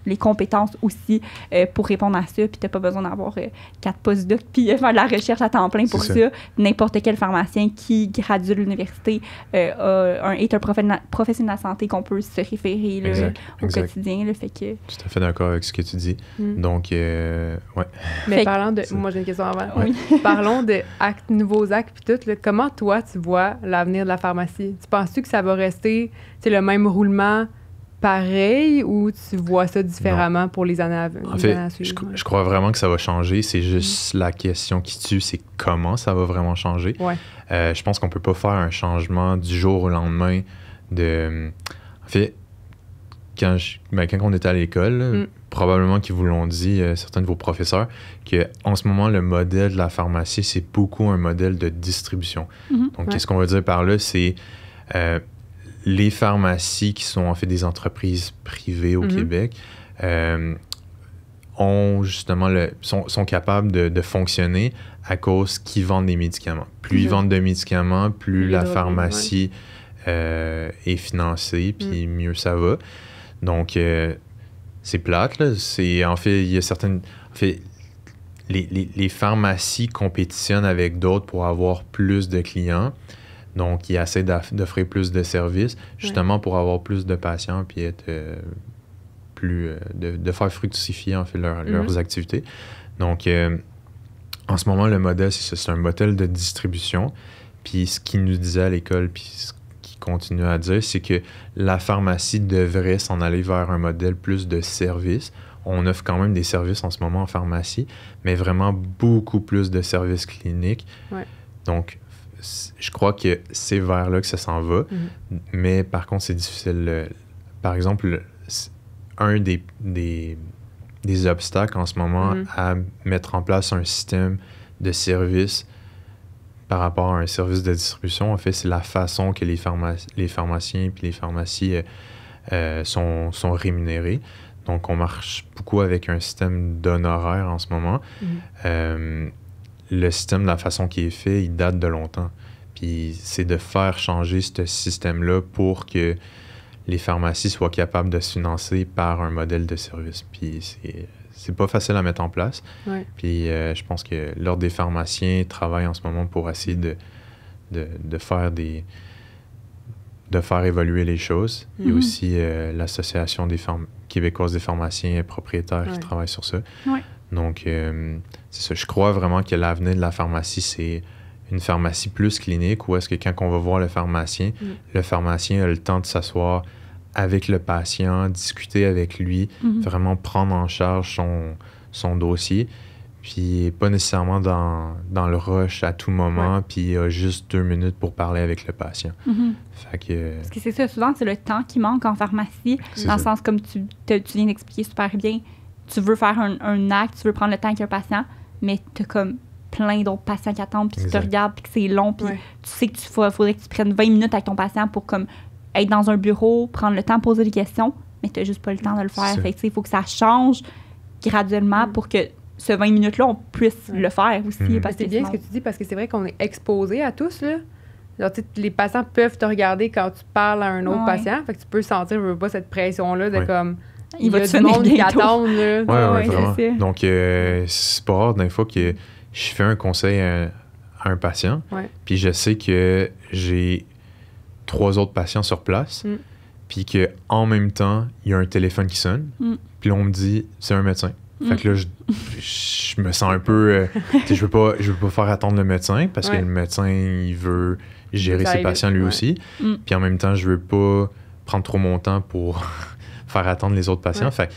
les compétences aussi euh, pour répondre à ça, puis tu n'as pas besoin d'avoir quatre euh, quatre postdocs, puis euh, faire de la recherche à temps plein pour ça. N'importe quel pharmacien qui gradue de l'université est un professionnel de la santé qu'on peut se référer au quotidien. le fait que... Tout à fait d'accord avec ce que tu dis. Mm. Donc, ouais. Mais parlons de... Moi, j'ai une question avant. Parlons de nouveaux actes, puis tout. comment toi, tu vois l'avenir de la pharmacie? Tu penses-tu que ça va rester le même roulement pareil ou tu vois ça différemment pour les années à venir? En fait, je, crois vraiment que ça va changer. C'est mm-hmm. juste la question qui tue, c'est comment ça va vraiment changer. Ouais. Euh, je pense qu'on peut pas faire un changement du jour au lendemain de... En fait, quand, ben, on était à l'école, mm. probablement qu'ils vous l'ont dit, euh, certains de vos professeurs, qu'en ce moment, le modèle de la pharmacie, c'est beaucoup un modèle de distribution. Mm-hmm. Donc, qu'est-ce qu'on veut dire par là? C'est... Euh, les pharmacies qui sont en fait des entreprises privées au mhm. Québec euh, ont justement le, sont, sont capables de, de, fonctionner à cause qu'ils vendent des médicaments. Plus ils mhm. vendent de médicaments, plus la pharmacie euh, est financée, mhm. puis mieux ça va. Donc, euh, c'est plate. en fait, il y a certaines. En fait, les, les, les pharmacies compétitionnent avec d'autres pour avoir plus de clients. Donc, ils essaie d'offrir plus de services, justement pour avoir plus de patients puis être euh, plus. Euh, de, de, faire fructifier, en fait, mm-hmm. leurs activités. Donc, euh, en ce moment, le modèle, c'est un modèle de distribution. Puis, ce qu'ils nous disait à l'école, puis ce qu'ils continue à dire, c'est que la pharmacie devrait s'en aller vers un modèle plus de services. on offre quand même des services en ce moment en pharmacie, mais vraiment beaucoup plus de services cliniques. Donc, je crois que c'est vers là que ça s'en va. Mhm. Mais par contre, c'est difficile. Euh, par exemple, un des, obstacles en ce moment mhm. à mettre en place un système de service par rapport à un service de distribution, en fait, c'est la façon que les, pharmaciens et les pharmacies euh, euh, sont, rémunérés. Donc, on marche beaucoup avec un système d'honoraires en ce moment. Mhm le système, de la façon qu'il est fait, il date de longtemps. Puis c'est de faire changer ce système-là pour que les pharmacies soient capables de se financer par un modèle de service. Puis c'est pas facile à mettre en place. Puis euh, je pense que l'Ordre des pharmaciens travaille en ce moment pour essayer de, de, faire des de faire évoluer les choses. Il y a mm-hmm. aussi euh, l'Association des québécoise des pharmaciens propriétaires qui travaille sur ça. Donc, euh, je crois vraiment que l'avenir de la pharmacie, c'est une pharmacie plus clinique ou est-ce que quand on va voir le pharmacien, mm. le pharmacien a le temps de s'asseoir avec le patient, discuter avec lui, mm-hmm. vraiment prendre en charge son, dossier, puis pas nécessairement dans, le rush à tout moment, puis a juste deux minutes pour parler avec le patient. Mm-hmm. Fait que... Euh, Parce que c'est ça, souvent c'est le temps qui manque en pharmacie, dans le sens comme tu, tu viens d'expliquer super bien, tu veux faire un, un acte, tu veux prendre le temps avec un patient, mais t'as comme plein d'autres patients qui attendent, puis tu te regardes, puis que c'est long, puis tu sais qu'il tu faudrait que tu prennes 20 minutes avec ton patient pour comme être dans un bureau, prendre le temps de poser des questions, mais tu juste pas le temps de le faire. il faut que ça change graduellement mm. pour que ce 20 minutes-là, on puisse le faire aussi. Mm-hmm. C'est bien ce que tu dis, parce que c'est vrai qu'on est exposé à tous, là. les patients peuvent te regarder quand tu parles à un autre patient. Fait que tu peux sentir, pas, cette pression-là de comme il, va y a du monde qui attend. Donc, euh, c'est pas rare d'une fois que je fais un conseil à, un patient, puis je sais que j'ai trois autres patients sur place, mm. puis puis qu'en même temps, il y a un téléphone qui sonne, mm. puis on me dit c'est un médecin. Mm. Fait que là, je, me sens un peu. Euh, je veux pas, je veux pas faire attendre le médecin parce que le médecin, il veut gérer ses patients lui aussi. Puis en même temps, je veux pas prendre trop mon temps pour faire attendre les autres patients. Fait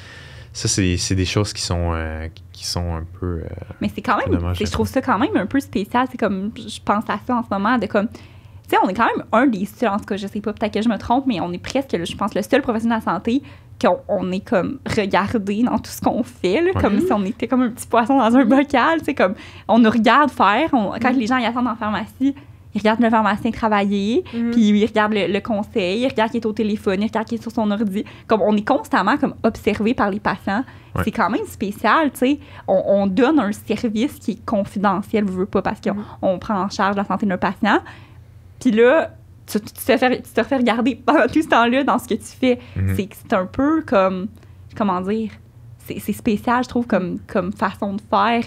ça, c'est des choses qui sont, euh, qui sont un peu. Euh, mais c'est quand même. Je trouve ça quand même un peu spécial. C'est comme. Je pense à ça en ce moment, de comme. Tu sais, on est quand même un des seuls, en tout cas, je sais pas, peut-être que je me trompe, mais on est presque, je pense, le seul professionnel de la santé qu'on on est comme regardé dans tout ce qu'on fait, comme si on était comme un petit poisson dans un bocal. c'est comme. On nous regarde faire. quand mm-hmm. les gens y attendent en pharmacie, il regarde le pharmacien travailler, mhm. puis il regarde le, conseil, il regarde qui est au téléphone, il regarde qui est sur son ordi. Comme on est constamment comme observé par les patients. C'est quand même spécial, tu sais. On, donne un service qui est confidentiel, vous veux pas, parce qu'on mhm. prend en charge la santé d'un patient. Puis là, tu, te fais, refais regarder pendant tout ce temps-là dans ce que tu fais. Mhm. C'est un peu comme, comment dire, c'est spécial, je trouve, comme, façon de faire.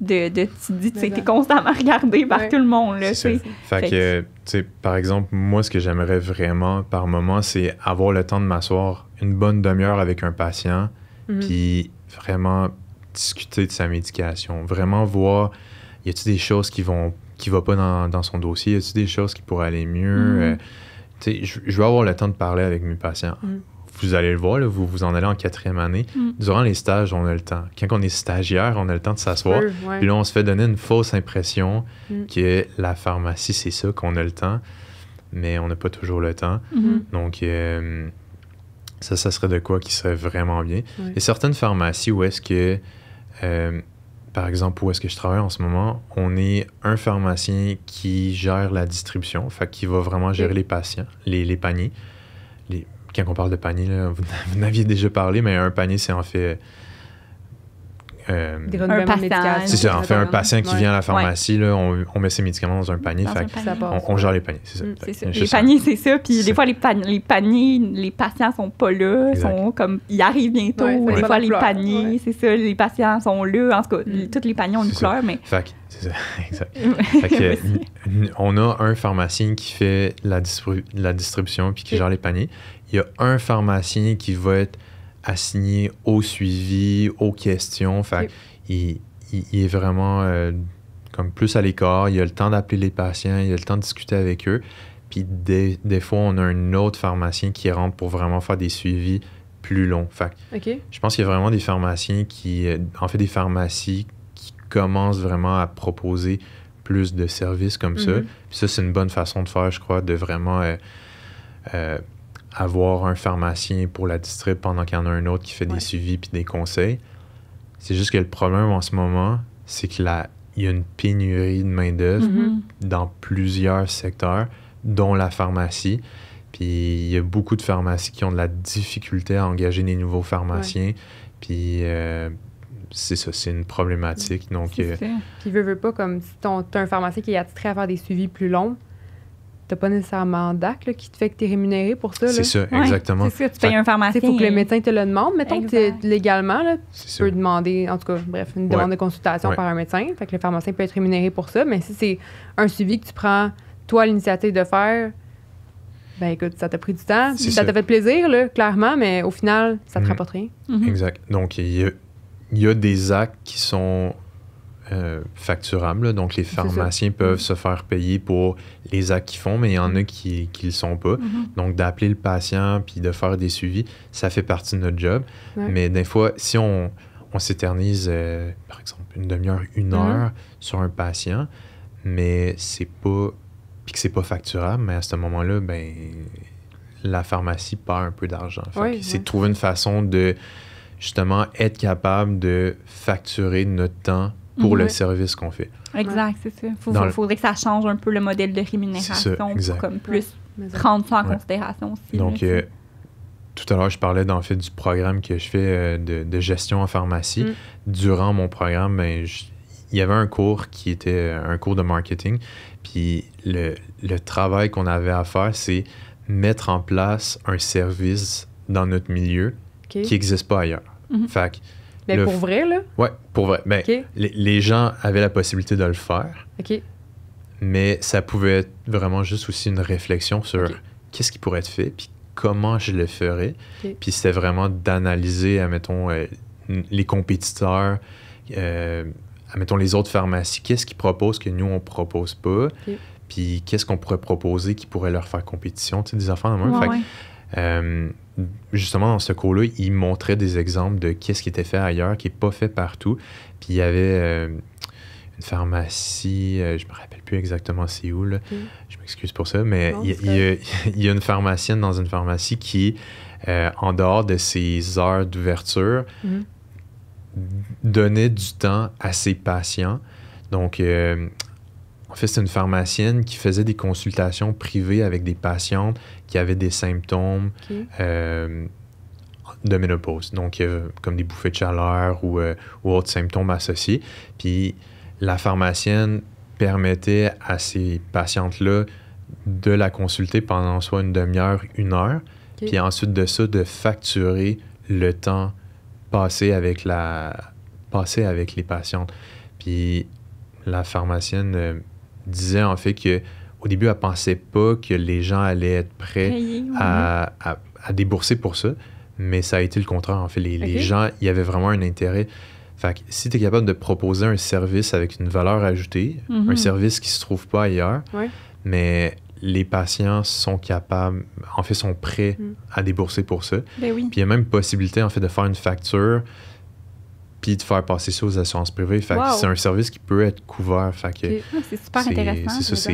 de, de, tu dis, tu es constamment regardé par tout le monde. Là, fait, fait, que, tu par exemple, moi, ce que j'aimerais vraiment par moment, c'est avoir le temps de m'asseoir une bonne demi-heure avec un patient, mhm. puis vraiment discuter de sa médication, vraiment voir, y a-t-il des choses qui vont qui va pas dans, son dossier, y a-t-il des choses qui pourraient aller mieux. Mhm. Euh, je veux avoir le temps de parler avec mes patients. Mhm vous allez le voir, là, vous vous en allez en quatrième année. Mm. Durant les stages, on a le temps. Quand on est stagiaire, on a le temps de s'asseoir. Puis là, on se fait donner une fausse impression mm. que la pharmacie, c'est ça, qu'on a le temps. Mais on n'a pas toujours le temps. Mm-hmm. Donc, euh, ça, ça serait de quoi qui serait vraiment bien. Et certaines pharmacies où est-ce que, euh, par exemple, où est-ce que je travaille en ce moment, on est un pharmacien qui gère la distribution, fait qui va vraiment gérer les patients, les paniers quand on parle de panier, vous, n'aviez déjà parlé, mais un panier, c'est en fait. Euh, un patient. C'est ça, en fait, un patient qui vient à la pharmacie, on, met ses médicaments dans un panier, On, gère les paniers, c'est ça. Mm, les paniers, c'est ça. Puis des fois, les, pan les paniers, les patients sont pas là, comme, ils arrivent bientôt. des fois, les paniers, c'est ça, les patients sont là. En tout cas, mm. tous les paniers ont une couleur, mais... c'est ça, on a un pharmacien qui fait la, la distribution puis qui gère les paniers il y a un pharmacien qui va être assigné au suivi, aux questions. Fait il, est vraiment euh, comme plus à l'écart. Il a le temps d'appeler les patients, il a le temps de discuter avec eux. Puis des, fois, on a un autre pharmacien qui rentre pour vraiment faire des suivis plus longs. Fait je pense qu'il y a vraiment des pharmaciens qui, euh, en fait, des pharmacies qui commencent vraiment à proposer plus de services comme ça. Mm-hmm. Puis ça, c'est une bonne façon de faire, je crois, de vraiment euh, avoir un pharmacien pour la distrib pendant qu'il y en a un autre qui fait des suivis puis des conseils. C'est juste que le problème en ce moment, c'est qu'il y a une pénurie de main-d'œuvre mm-hmm. dans plusieurs secteurs, dont la pharmacie. Puis il y a beaucoup de pharmacies qui ont de la difficulté à engager des nouveaux pharmaciens. Puis euh, c'est ça, c'est une problématique. Donc, euh, ça. Puis, veux pas, comme si t'es un pharmacien qui est attitré à faire des suivis plus longs, t'as pas nécessairement d'acte qui te fait que tu es rémunéré pour ça. C'est ça, exactement. c'est ça, tu payes un pharmacien. Il faut que le médecin te le demande. Mettons que légalement, tu peux demander, en tout cas, bref, une demande de consultation par un médecin. Fait que le pharmacien peut être rémunéré pour ça. Mais si c'est un suivi que tu prends, toi, l'initiative de faire, ben écoute, ça t'a pris du temps. Ça t'a fait plaisir, là, clairement, mais au final, ça te mm-hmm. rapporte rien. Mm-hmm. Exact. Donc, il y, a des actes qui sont euh, facturable Donc, les pharmaciens peuvent mm-hmm. se faire payer pour les actes qu'ils font, mais il y en a mm-hmm. qui ne le sont pas. Mm-hmm. Donc, d'appeler le patient puis de faire des suivis, ça fait partie de notre job. Mais des fois, si on, s'éternise, euh, par exemple, une demi-heure, une heure sur un patient, mais c'est pas. Puis que c'est pas facturable, mais à ce moment-là, ben la pharmacie perd un peu d'argent. c'est de trouver une façon de justement être capable de facturer notre temps pour le service qu'on fait. Exact, c'est ça. Il faudrait que ça change un peu le modèle de rémunération pour comme plus prendre ça en considération aussi. Donc, euh, tout à l'heure, je parlais d'en fait du programme que je fais euh, de, gestion en pharmacie. Mm. Durant mon programme, ben, il y avait un cours qui était euh, un cours de marketing. Puis le, le travail qu'on avait à faire, c'est mettre en place un service dans notre milieu qui n'existe pas ailleurs. Mm mais ben, pour vrai, là? Oui, pour vrai. Mais les, gens avaient la possibilité de le faire. OK. Mais ça pouvait être vraiment juste aussi une réflexion sur qu'est-ce qui pourrait être fait, puis comment je le ferais. Puis c'était vraiment d'analyser, admettons, euh, les compétiteurs, euh, admettons, les autres pharmacies, qu'est-ce qu'ils proposent que nous, on ne propose pas. Puis qu'est-ce qu'on pourrait proposer qui pourrait leur faire compétition, tu sais, des enfants justement, dans ce cours-là, il montrait des exemples de qu'est-ce qui était fait ailleurs, qui n'est pas fait partout. Puis il y avait euh, une pharmacie, euh, je me rappelle plus exactement c'est où, je m'excuse pour ça, mais il, y a, une pharmacienne dans une pharmacie qui, euh, en dehors de ses heures d'ouverture, mhm. donnait du temps à ses patients. Donc, en fait, c'est une pharmacienne qui faisait des consultations privées avec des patientes qui avaient des symptômes euh, de ménopause, donc euh, comme des bouffées de chaleur euh, ou, autres symptômes associés. Puis la pharmacienne permettait à ces patientes-là de la consulter pendant soit une demi-heure, une heure, puis ensuite de ça, de facturer le temps passé avec, la, passé avec les patientes. Puis la pharmacienne disait en fait que au début, elle pensait pas que les gens allaient être prêts à, débourser pour ça, mais ça a été le contraire. En fait, les, gens, il y avait vraiment un intérêt. Fait si tu es capable de proposer un service avec une valeur ajoutée, mhm. un service qui se trouve pas ailleurs, mais les patients sont capables, en fait, sont prêts mm. à débourser pour ça. Ben Puis il y a même possibilité, en fait, de faire une facture de faire passer ça aux assurances privées. c'est un service qui peut être couvert. c'est super intéressant.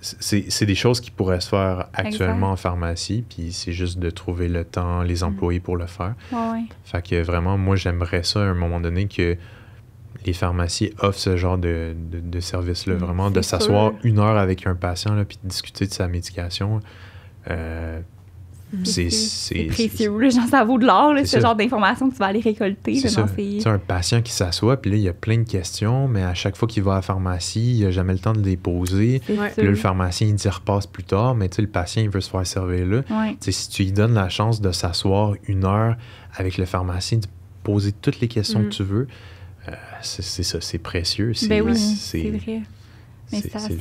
C'est des choses qui pourraient se faire actuellement en pharmacie, puis c'est juste de trouver le temps, les mm. employés pour le faire. Fait que vraiment, moi, j'aimerais ça à un moment donné que les pharmacies offrent ce genre de, de, service-là, mm. vraiment, de s'asseoir une heure avec un patient, là, puis de discuter de sa médication. Euh, Mhm. C'est précieux. ça vaut de l'or, ce genre d'informations que tu vas aller récolter. C'est un patient qui s'assoit, puis là, il y a plein de questions, mais à chaque fois qu'il va à la pharmacie, il n'a jamais le temps de les poser. le pharmacien, il dit repasse plus tard, mais le patient, il veut se faire servir là. Si tu lui donnes la chance de s'asseoir une heure avec le pharmacien, de poser toutes les questions mm. que tu veux, euh, c'est ça, c'est précieux. Ben c'est oui, vrai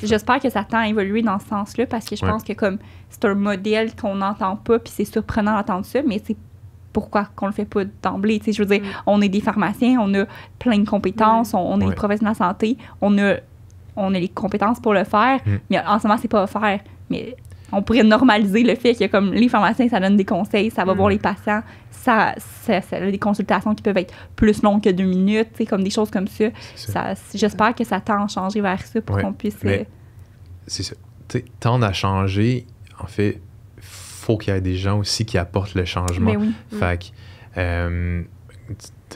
j'espère que ça tend à évoluer dans ce sens-là parce que je pense que comme c'est un modèle qu'on n'entend pas puis c'est surprenant d'entendre ça, mais c'est pourquoi qu'on le fait pas d'emblée. Je veux dire, mm. on est des pharmaciens, on a plein de compétences, on, est des professionnels de la santé, on a, on a les compétences pour le faire, mm. mais en ce moment, c'est pas offert. Mais on pourrait normaliser le fait que comme les pharmaciens, ça donne des conseils, ça va voir mm. les patients, ça, ça, des consultations qui peuvent être plus longues que deux minutes, comme des choses comme ça. J'espère que ça tend à changer vers ça pour qu'on puisse. Euh, c'est ça. tendre à changer, en fait, faut qu'il y ait des gens aussi qui apportent le changement. Ben oui. Mm. Fait euh,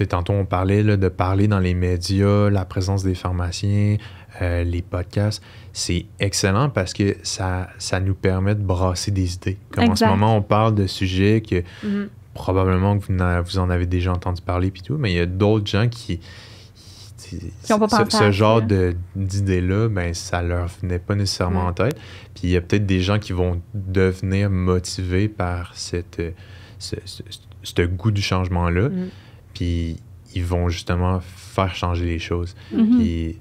tantôt, on parlait de parler dans les médias, la présence des pharmaciens, euh, les podcasts, c'est excellent parce que ça, ça nous permet de brasser des idées. Comme en ce moment, on parle de sujets que mhm. probablement que vous, en avez déjà entendu parler puis tout, mais il y a d'autres gens qui, ce, ce genre de, d'idées-là, ben, ça leur venait pas nécessairement mhm. en tête. Puis il y a peut-être des gens qui vont devenir motivés par cette, euh, ce, ce, goût du changement-là. Mhm. Puis ils vont justement faire changer les choses. Puis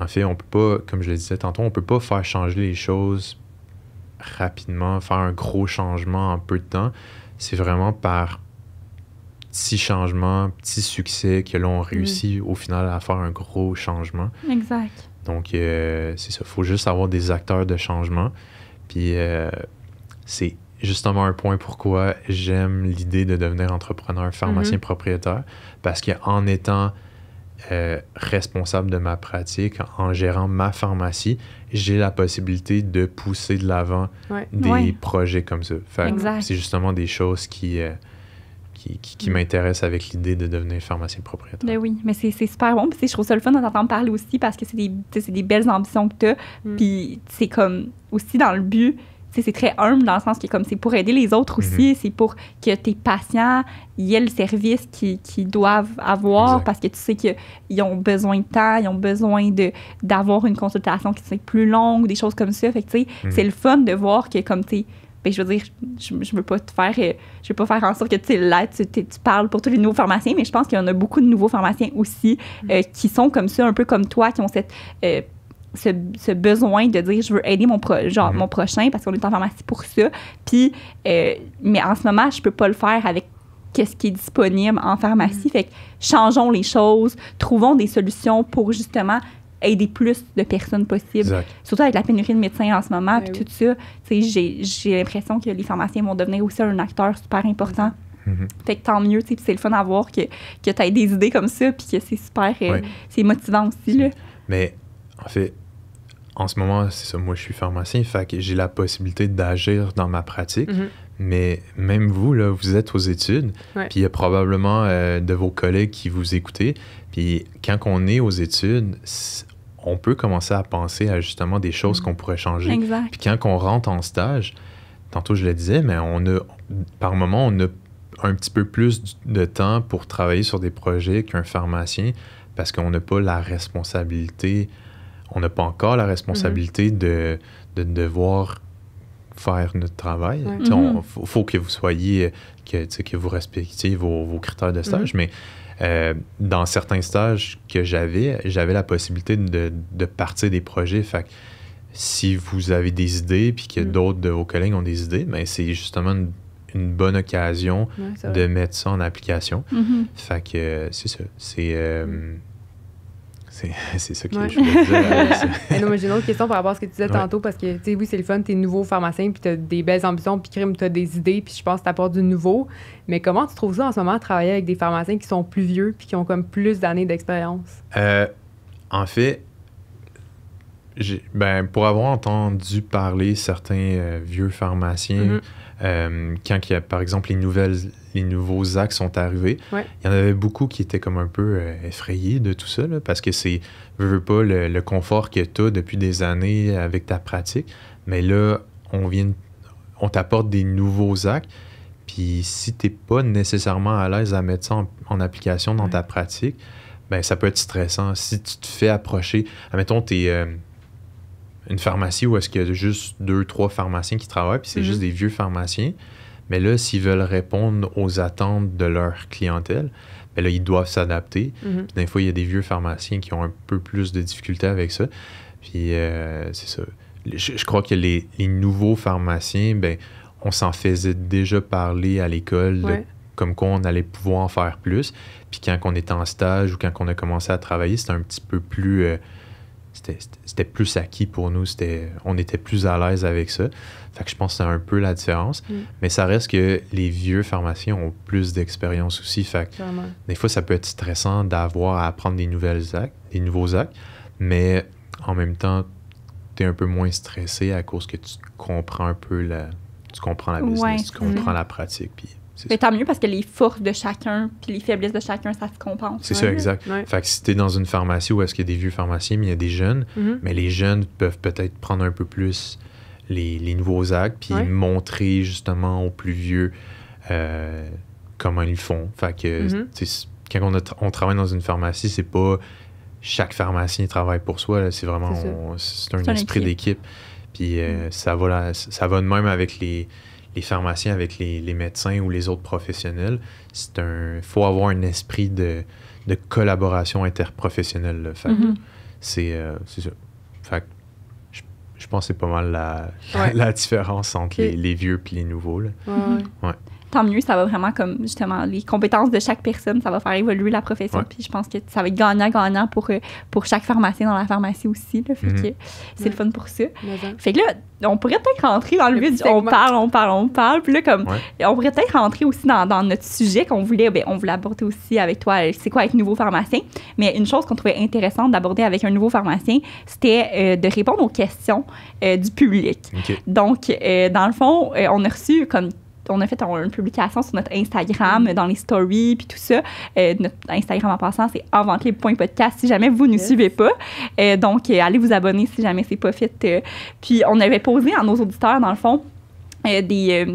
en fait, on peut pas, comme je le disais tantôt, on peut pas faire changer les choses rapidement, faire un gros changement en peu de temps. C'est vraiment par petits changements, petits succès que l'on réussit mm. au final à faire un gros changement. Exact. Donc, euh, c'est ça. faut juste avoir des acteurs de changement. Puis, euh, c'est justement un point pourquoi j'aime l'idée de devenir entrepreneur, pharmacien, mm-hmm. propriétaire. Parce qu'en étant euh, responsable de ma pratique, en gérant ma pharmacie, j'ai la possibilité de pousser de l'avant des projets comme ça. C'est justement des choses qui, euh, qui, mm. m'intéressent avec l'idée de devenir pharmacien propriétaire. Ben oui, mais c'est super bon. Puis je trouve ça le fun d'entendre parler aussi parce que c'est des, belles ambitions que tu as. Mm. Puis c'est comme aussi dans le but c'est très humble dans le sens que comme c'est pour aider les autres aussi, mhm. c'est pour que tes patients aient le service qu'ils doivent avoir parce que tu sais qu'ils ont besoin de temps, ils ont besoin d'avoir une consultation qui soit plus longue, des choses comme ça. Fait mhm. c'est le fun de voir que comme, tu ben, je veux dire, je, ne veux pas te faire, euh, je veux pas faire en sorte que tu là, tu, tu, parles pour tous les nouveaux pharmaciens, mais je pense qu'il y en a beaucoup de nouveaux pharmaciens aussi mhm. euh, qui sont comme ça, un peu comme toi, qui ont cette euh, ce, besoin de dire je veux aider mon, genre, mhm. mon prochain parce qu'on est en pharmacie pour ça. Puis, euh, mais en ce moment, je peux pas le faire avec qu'est-ce qui est disponible en pharmacie. Mhm. Fait que changeons les choses, trouvons des solutions pour justement aider plus de personnes possibles. Surtout avec la pénurie de médecins en ce moment, ben puis tout ça. J'ai l'impression que les pharmaciens vont devenir aussi un acteur super important. Mhm. Fait que tant mieux, sais c'est le fun à voir que, que tu as des idées comme ça, puis que c'est super, euh, c'est motivant aussi. Là. Mais en fait, en ce moment, c'est ça, moi je suis pharmacien, fait que j'ai la possibilité d'agir dans ma pratique. Mm-hmm. Mais même vous, là, vous êtes aux études, puis il y a probablement euh, de vos collègues qui vous écoutez. Puis quand on est aux études, on peut commencer à penser à justement des choses mm. qu'on pourrait changer. Puis quand on rentre en stage, tantôt je le disais, mais on par moment, on a un petit peu plus de temps pour travailler sur des projets qu'un pharmacien parce qu'on n'a pas la responsabilité on n'a pas encore la responsabilité mhm. de, devoir faire notre travail. Il mhm. faut, que vous soyez, que, que vous respectiez vos, critères de stage, mhm. mais euh, dans certains stages que j'avais, j'avais la possibilité de, partir des projets. Fait que si vous avez des idées, puis que d'autres de vos collègues ont des idées, mais ben, c'est justement une, bonne occasion de mettre ça en application. Fait que euh, c'est ça. C'est. Euh, C'est ça qui je euh, Non, mais j'ai une autre question par rapport à ce que tu disais tantôt, parce que, tu sais, oui, c'est le fun, tu es nouveau pharmacien, puis as des belles ambitions, puis crime, as des idées, puis je pense que apportes du nouveau. Mais comment tu trouves ça en ce moment, travailler avec des pharmaciens qui sont plus vieux, puis qui ont comme plus d'années d'expérience? Euh, en fait, ben, pour avoir entendu parler certains euh, vieux pharmaciens, mm-hmm. Euh, quand il a, par exemple, les, nouvelles, les nouveaux actes sont arrivés, il y en avait beaucoup qui étaient comme un peu euh, effrayés de tout ça, parce que c'est, veux, pas, le, confort que tu as depuis des années avec ta pratique. Mais là, on vient, on t'apporte des nouveaux actes. Puis si tu n'es pas nécessairement à l'aise à mettre ça en, application dans ta pratique, ben ça peut être stressant. Si tu te fais approcher, admettons, tu es. Euh, une pharmacie où est-ce qu'il y a juste deux, trois pharmaciens qui travaillent, puis c'est mm-hmm. juste des vieux pharmaciens. Mais là, s'ils veulent répondre aux attentes de leur clientèle, bien là, ils doivent s'adapter. Mm-hmm. Des fois, il y a des vieux pharmaciens qui ont un peu plus de difficultés avec ça. Puis, euh, c'est ça. Je, crois que les, nouveaux pharmaciens, ben, on s'en faisait déjà parler à l'école, comme quoi on allait pouvoir en faire plus. Puis quand on était en stage ou quand on a commencé à travailler, c'était un petit peu plus... Euh, c'était plus acquis pour nous. C'était, on était plus à l'aise avec ça. Fait que je pense que c'est un peu la différence. Mm. Mais ça reste que les vieux pharmaciens ont plus d'expérience aussi. Fait des fois, ça peut être stressant d'avoir à apprendre des, nouvelles actes, des nouveaux actes. Mais en même temps, tu es un peu moins stressé à cause que tu comprends un peu la, tu comprends la business, tu comprends mm-hmm. la pratique. Puis mais tant mieux parce que les forces de chacun puis les faiblesses de chacun, ça se compense. C'est ça, exact. Fait que si t'es dans une pharmacie où est-ce qu'il y a des vieux pharmaciens, mais il y a des jeunes, mm-hmm. mais les jeunes peuvent peut-être prendre un peu plus les, nouveaux actes puis montrer justement aux plus vieux euh, comment ils font. Fait que mm-hmm. quand on, travaille dans une pharmacie, c'est pas chaque pharmacien travaille pour soi, c'est vraiment c'est un, esprit d'équipe. Puis euh, mm-hmm. ça, va ça va de même avec les les pharmaciens avec les, médecins ou les autres professionnels. C'est un faut avoir un esprit de, collaboration interprofessionnelle. Mm-hmm. c'est, euh, c'est ça. je, pense que c'est pas mal la, la différence entre les, vieux et les nouveaux. Là. ouais tant mieux, ça va vraiment comme justement les compétences de chaque personne, ça va faire évoluer la profession. Puis je pense que ça va être gagnant-gagnant pour, euh, pour chaque pharmacien dans la pharmacie aussi. le fait mhm. que c'est le fun pour ça. Fait que là, on pourrait peut-être rentrer dans le, on parle, on parle, on parle. Puis là, comme, on pourrait peut-être rentrer aussi dans, notre sujet qu'on voulait, ben, on voulait aborder aussi avec toi, euh, c'est quoi être nouveau pharmacien. Mais une chose qu'on trouvait intéressante d'aborder avec un nouveau pharmacien, c'était euh, de répondre aux questions du public. Donc, dans le fond, on a reçu comme on a fait une publication sur notre Instagram, mm. dans les stories, puis tout ça. Euh, notre Instagram en passant, c'est inventer.podcast si jamais vous ne nous suivez pas. Euh, donc, euh, allez vous abonner si jamais c'est pas fait. puis, on avait posé à nos auditeurs, dans le fond, des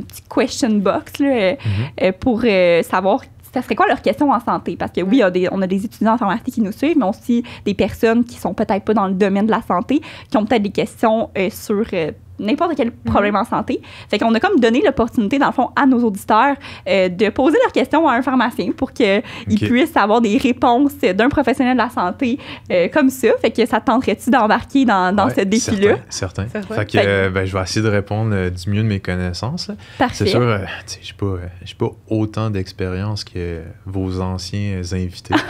petits question box mm-hmm. pour savoir ça serait quoi leur question en santé? Parce que oui, mm. on a des, étudiants en pharmacie qui nous suivent, mais aussi des personnes qui sont peut-être pas dans le domaine de la santé, qui ont peut-être des questions sur n'importe quel mhm. problème en santé. Fait qu'on a comme donné l'opportunité, dans le fond, à nos auditeurs euh, de poser leurs questions à un pharmacien pour qu'ils puissent avoir des réponses d'un professionnel de la santé euh, comme ça. Fait que ça tenterait-tu d'embarquer dans, ce défi-là? Certain, Fait que euh, ben, je vais essayer de répondre du mieux de mes connaissances. C'est sûr, je n'ai pas autant d'expérience que vos anciens invités.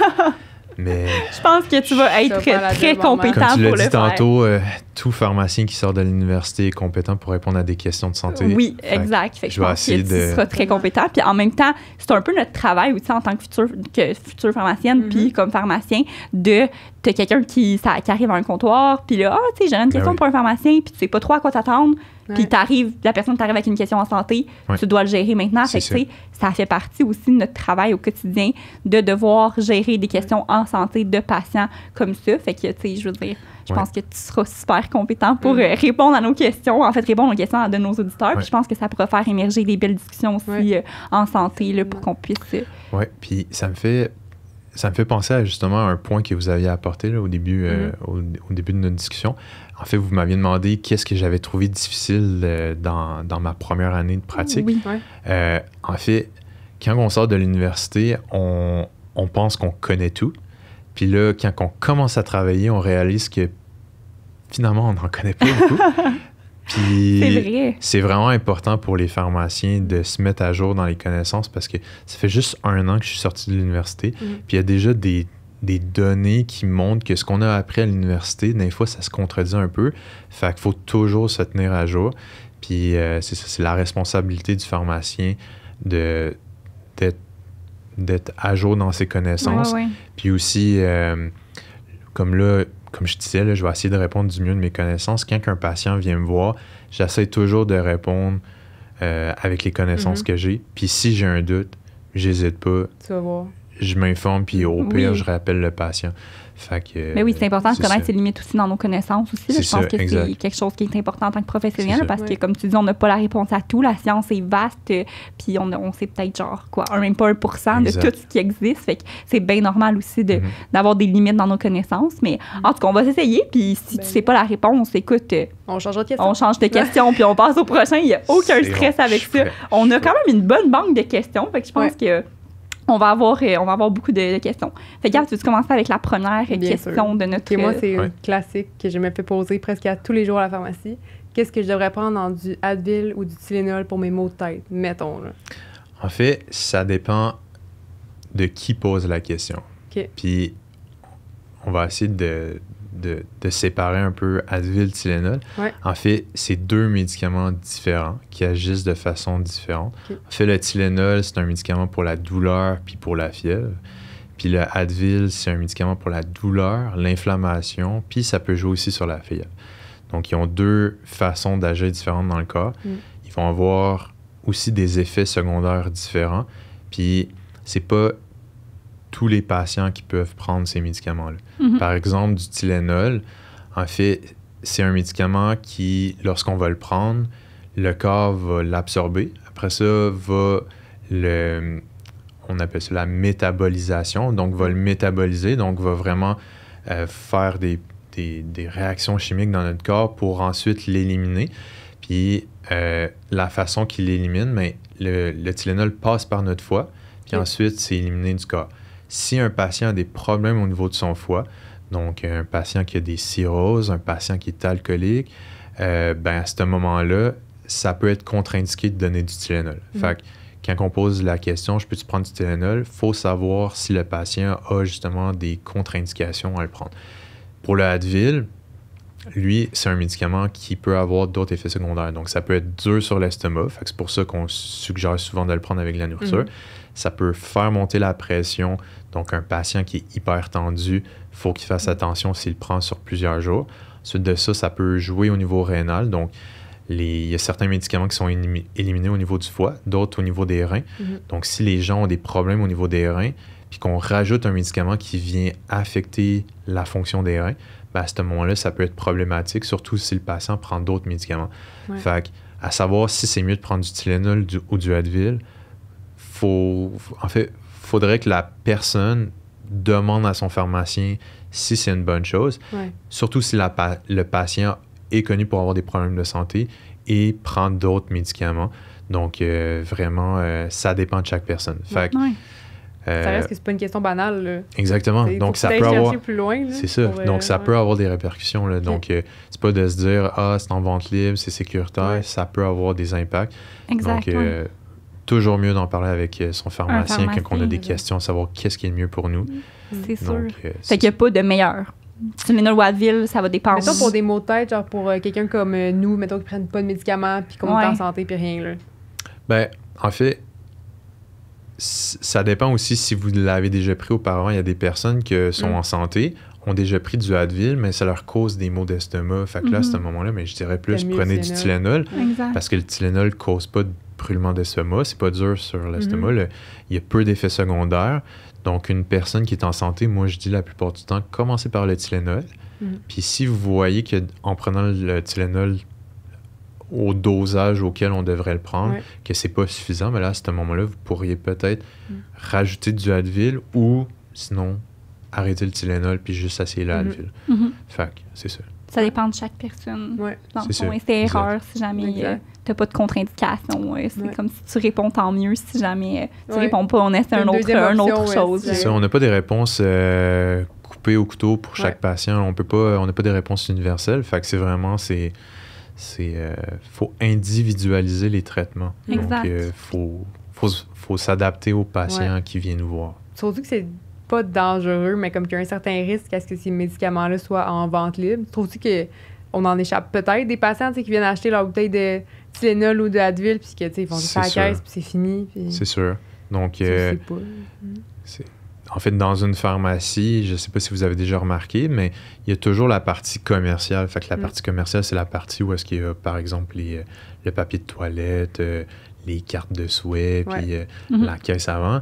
Mais je pense que tu vas être très, compétent Comme tu pour dit tantôt, euh, tout pharmacien qui sort de l'université est compétent pour répondre à des questions de santé. Oui, exact. je pense que Tu seras très compétent. Puis en même temps, c'est un peu notre travail aussi en tant que futur, que future pharmacienne, mm-hmm. puis comme pharmacien, de t'as quelqu'un qui, arrive à un comptoir, puis là, ah, tu sais, j'ai une ben question pour un pharmacien, puis tu sais pas trop à quoi t'attendre, puis t'arrives, la personne t'arrive avec une question en santé, tu dois le gérer maintenant. ça fait partie aussi de notre travail au quotidien de devoir gérer des questions en santé de patients comme ça. Fait que, tu sais, je veux dire, je pense que tu seras super compétent pour mm. euh, répondre à nos questions, en fait, répondre aux questions de nos auditeurs, puis je pense que ça pourra faire émerger des belles discussions aussi euh, en santé, là, pour qu'on puisse. Euh, oui, puis ça me fait ça me fait penser à justement un point que vous aviez apporté au, début, euh, mhm. au, début de notre discussion. En fait, vous m'aviez demandé qu'est-ce que j'avais trouvé difficile euh, dans, ma première année de pratique. Euh, en fait, quand on sort de l'université, on, on, pense qu'on connaît tout. Puis là, quand on commence à travailler, on réalise que finalement, on n'en connaît pas beaucoup. Puis c'est vraiment important pour les pharmaciens de se mettre à jour dans les connaissances parce que ça fait juste un an que je suis sorti de l'université. Mm. Puis il y a déjà des, données qui montrent que ce qu'on a appris à l'université, des fois, ça se contredit un peu. Fait qu'il faut toujours se tenir à jour. Puis euh, c'est ça, c'est la responsabilité du pharmacien de, d'être, à jour dans ses connaissances. Puis aussi, euh, comme là, comme je disais, je vais essayer de répondre du mieux de mes connaissances. Quand un patient vient me voir, j'essaie toujours de répondre euh, avec les connaissances mhm. que j'ai. Puis si j'ai un doute, j'hésite pas. Tu vas voir. Je m'informe, puis au pire, je rappelle le patient mais oui, c'est important de connaître ses limites aussi dans nos connaissances aussi. je pense que c'est quelque chose qui est important en tant que professionnel parce que, comme tu dis, on n'a pas la réponse à tout. La science est vaste, euh, puis on, on sait peut-être genre quoi, un, même pas 1 de tout ce qui existe. Fait que c'est bien normal aussi mm-hmm. d'avoir de, des limites dans nos connaissances. Mais mm-hmm. en tout cas, on va essayer puis si tu ben tu sais pas la réponse, écoute. Euh, on change de question. On change de question, puis on passe au prochain. Il n'y a aucun stress avec ça. on a quand même une bonne banque de questions. Fait je pense que on va avoir, euh, on va avoir beaucoup de, questions. Fait que, tu veux commencer avec la première question de notre... Et moi, euh, c'est classique que je me fais poser presque à tous les jours à la pharmacie. Qu'est-ce que je devrais prendre en du Advil ou du Tylenol pour mes maux de tête, mettons? En fait, ça dépend de qui pose la question. Puis, on va essayer de, de, séparer un peu Advil, Tylenol. En fait, c'est deux médicaments différents qui agissent de façon différente. En fait, le Tylenol, c'est un médicament pour la douleur puis pour la fièvre. Puis le Advil, c'est un médicament pour la douleur, l'inflammation, puis ça peut jouer aussi sur la fièvre. Donc, ils ont deux façons d'agir différentes dans le corps. Mm. Ils vont avoir aussi des effets secondaires différents. Puis, c'est pas tous les patients qui peuvent prendre ces médicaments-là. Mhm. Par exemple, du Tylenol, en fait, c'est un médicament qui, lorsqu'on va le prendre, le corps va l'absorber. Après ça, on appelle ça la métabolisation, donc va le métaboliser, donc va vraiment euh, faire des, réactions chimiques dans notre corps pour ensuite l'éliminer. Puis euh, la façon qu'il l'élimine, mais ben, le, Tylenol passe par notre foie, puis ensuite c'est éliminé du corps. Si un patient a des problèmes au niveau de son foie, donc euh, un patient qui a des cirrhoses, un patient qui est alcoolique, euh, ben à ce moment-là, ça peut être contre-indiqué de donner du Tylenol. Mm-hmm. quand on pose la question, je peux-tu prendre du Tylenol, faut savoir si le patient a justement des contre-indications à le prendre. Pour le Advil, lui, c'est un médicament qui peut avoir d'autres effets secondaires. Donc, ça peut être dur sur l'estomac. C'est pour ça qu'on suggère souvent de le prendre avec la nourriture. Mm-hmm ça peut faire monter la pression. Donc, un patient qui est hyper tendu, faut il faut qu'il fasse attention s'il prend sur plusieurs jours. Ensuite de ça, ça peut jouer au niveau rénal. Donc, il y a certains médicaments qui sont éliminés au niveau du foie, d'autres au niveau des reins. Mm-hmm. Donc, si les gens ont des problèmes au niveau des reins, puis qu'on rajoute un médicament qui vient affecter la fonction des reins, ben, à ce moment-là, ça peut être problématique, surtout si le patient prend d'autres médicaments. Fait à savoir si c'est mieux de prendre du Tylenol ou du Advil, faut, en fait, faudrait que la personne demande à son pharmacien si c'est une bonne chose, surtout si la, le patient est connu pour avoir des problèmes de santé et prendre d'autres médicaments. Donc, euh, vraiment, euh, ça dépend de chaque personne. Fait euh, ça reste que c'est pas une question banale. Exactement. Donc ça, avoir... peut avoir. c'est ça. donc, ça peut avoir des répercussions. Là. Donc, c'est pas de se dire, ah, c'est en vente libre, c'est sécuritaire. Ça peut avoir des impacts. Exactement toujours mieux d'en parler avec euh, son pharmacien, quand on a des questions, savoir qu'est-ce qui est le mieux pour nous. Mm. C'est sûr. Euh, fait qu'il n'y a pas de meilleur. Tylenol ou Advil ça va dépendre. Mettons pour des maux de tête, genre pour euh, quelqu'un comme nous, mettons qui ne prennent pas de médicaments, puis qu'on est en santé, puis rien. Là. Ben, en fait, ça dépend aussi si vous l'avez déjà pris auparavant. Il y a des personnes qui sont mm. en santé, ont déjà pris du Advil, mais ça leur cause des maux d'estomac. Fait que là, c'est un à ce mm-hmm. moment-là, mais je dirais plus, prenez du Tylenol. Parce que le Tylenol ne cause pas de prûlement d'estomac. C'est pas dur sur l'estomac. Mhm. il y a peu d'effets secondaires. Donc, une personne qui est en santé, moi, je dis la plupart du temps, commencez par le Tylenol. Mhm. Puis si vous voyez qu'en prenant le Tylenol au dosage auquel on devrait le prendre, que c'est pas suffisant, mais là, à ce moment-là, vous pourriez peut-être mhm. rajouter du Advil ou sinon arrêter le Tylenol puis juste essayer le Advil. c'est ça. Ça dépend de chaque personne. Ouais. c'est erreur si jamais. Euh, t'as pas de contre-indication. c'est comme si tu réponds, tant mieux. Si jamais euh, tu réponds pas, on essaie un autre, autre chose. on n'a pas des réponses euh, coupées au couteau pour chaque patient. On peut pas, on n'a pas des réponses universelles. Fait que c'est vraiment, c'est, c'est, euh, faut individualiser les traitements. Donc, faut, faut, s'adapter aux patients qui viennent nous voir. Surtout que c'est pas dangereux, mais comme qu'il y a un certain risque à ce que ces médicaments-là soient en vente libre. Trouves-tu que on en échappe peut-être des patients qui viennent acheter leur bouteille de nul ou de Advil, puis ils vont faire la caisse, puis c'est fini. C'est sûr. Donc, euh, mm-hmm. en fait, dans une pharmacie, je ne sais pas si vous avez déjà remarqué, mais il y a toujours la partie commerciale. Fait la mm. partie commerciale, c'est la partie où est-ce qu'il y a, par exemple, les, le papier de toilette, euh, les cartes de souhait, puis euh, mm-hmm. la caisse avant.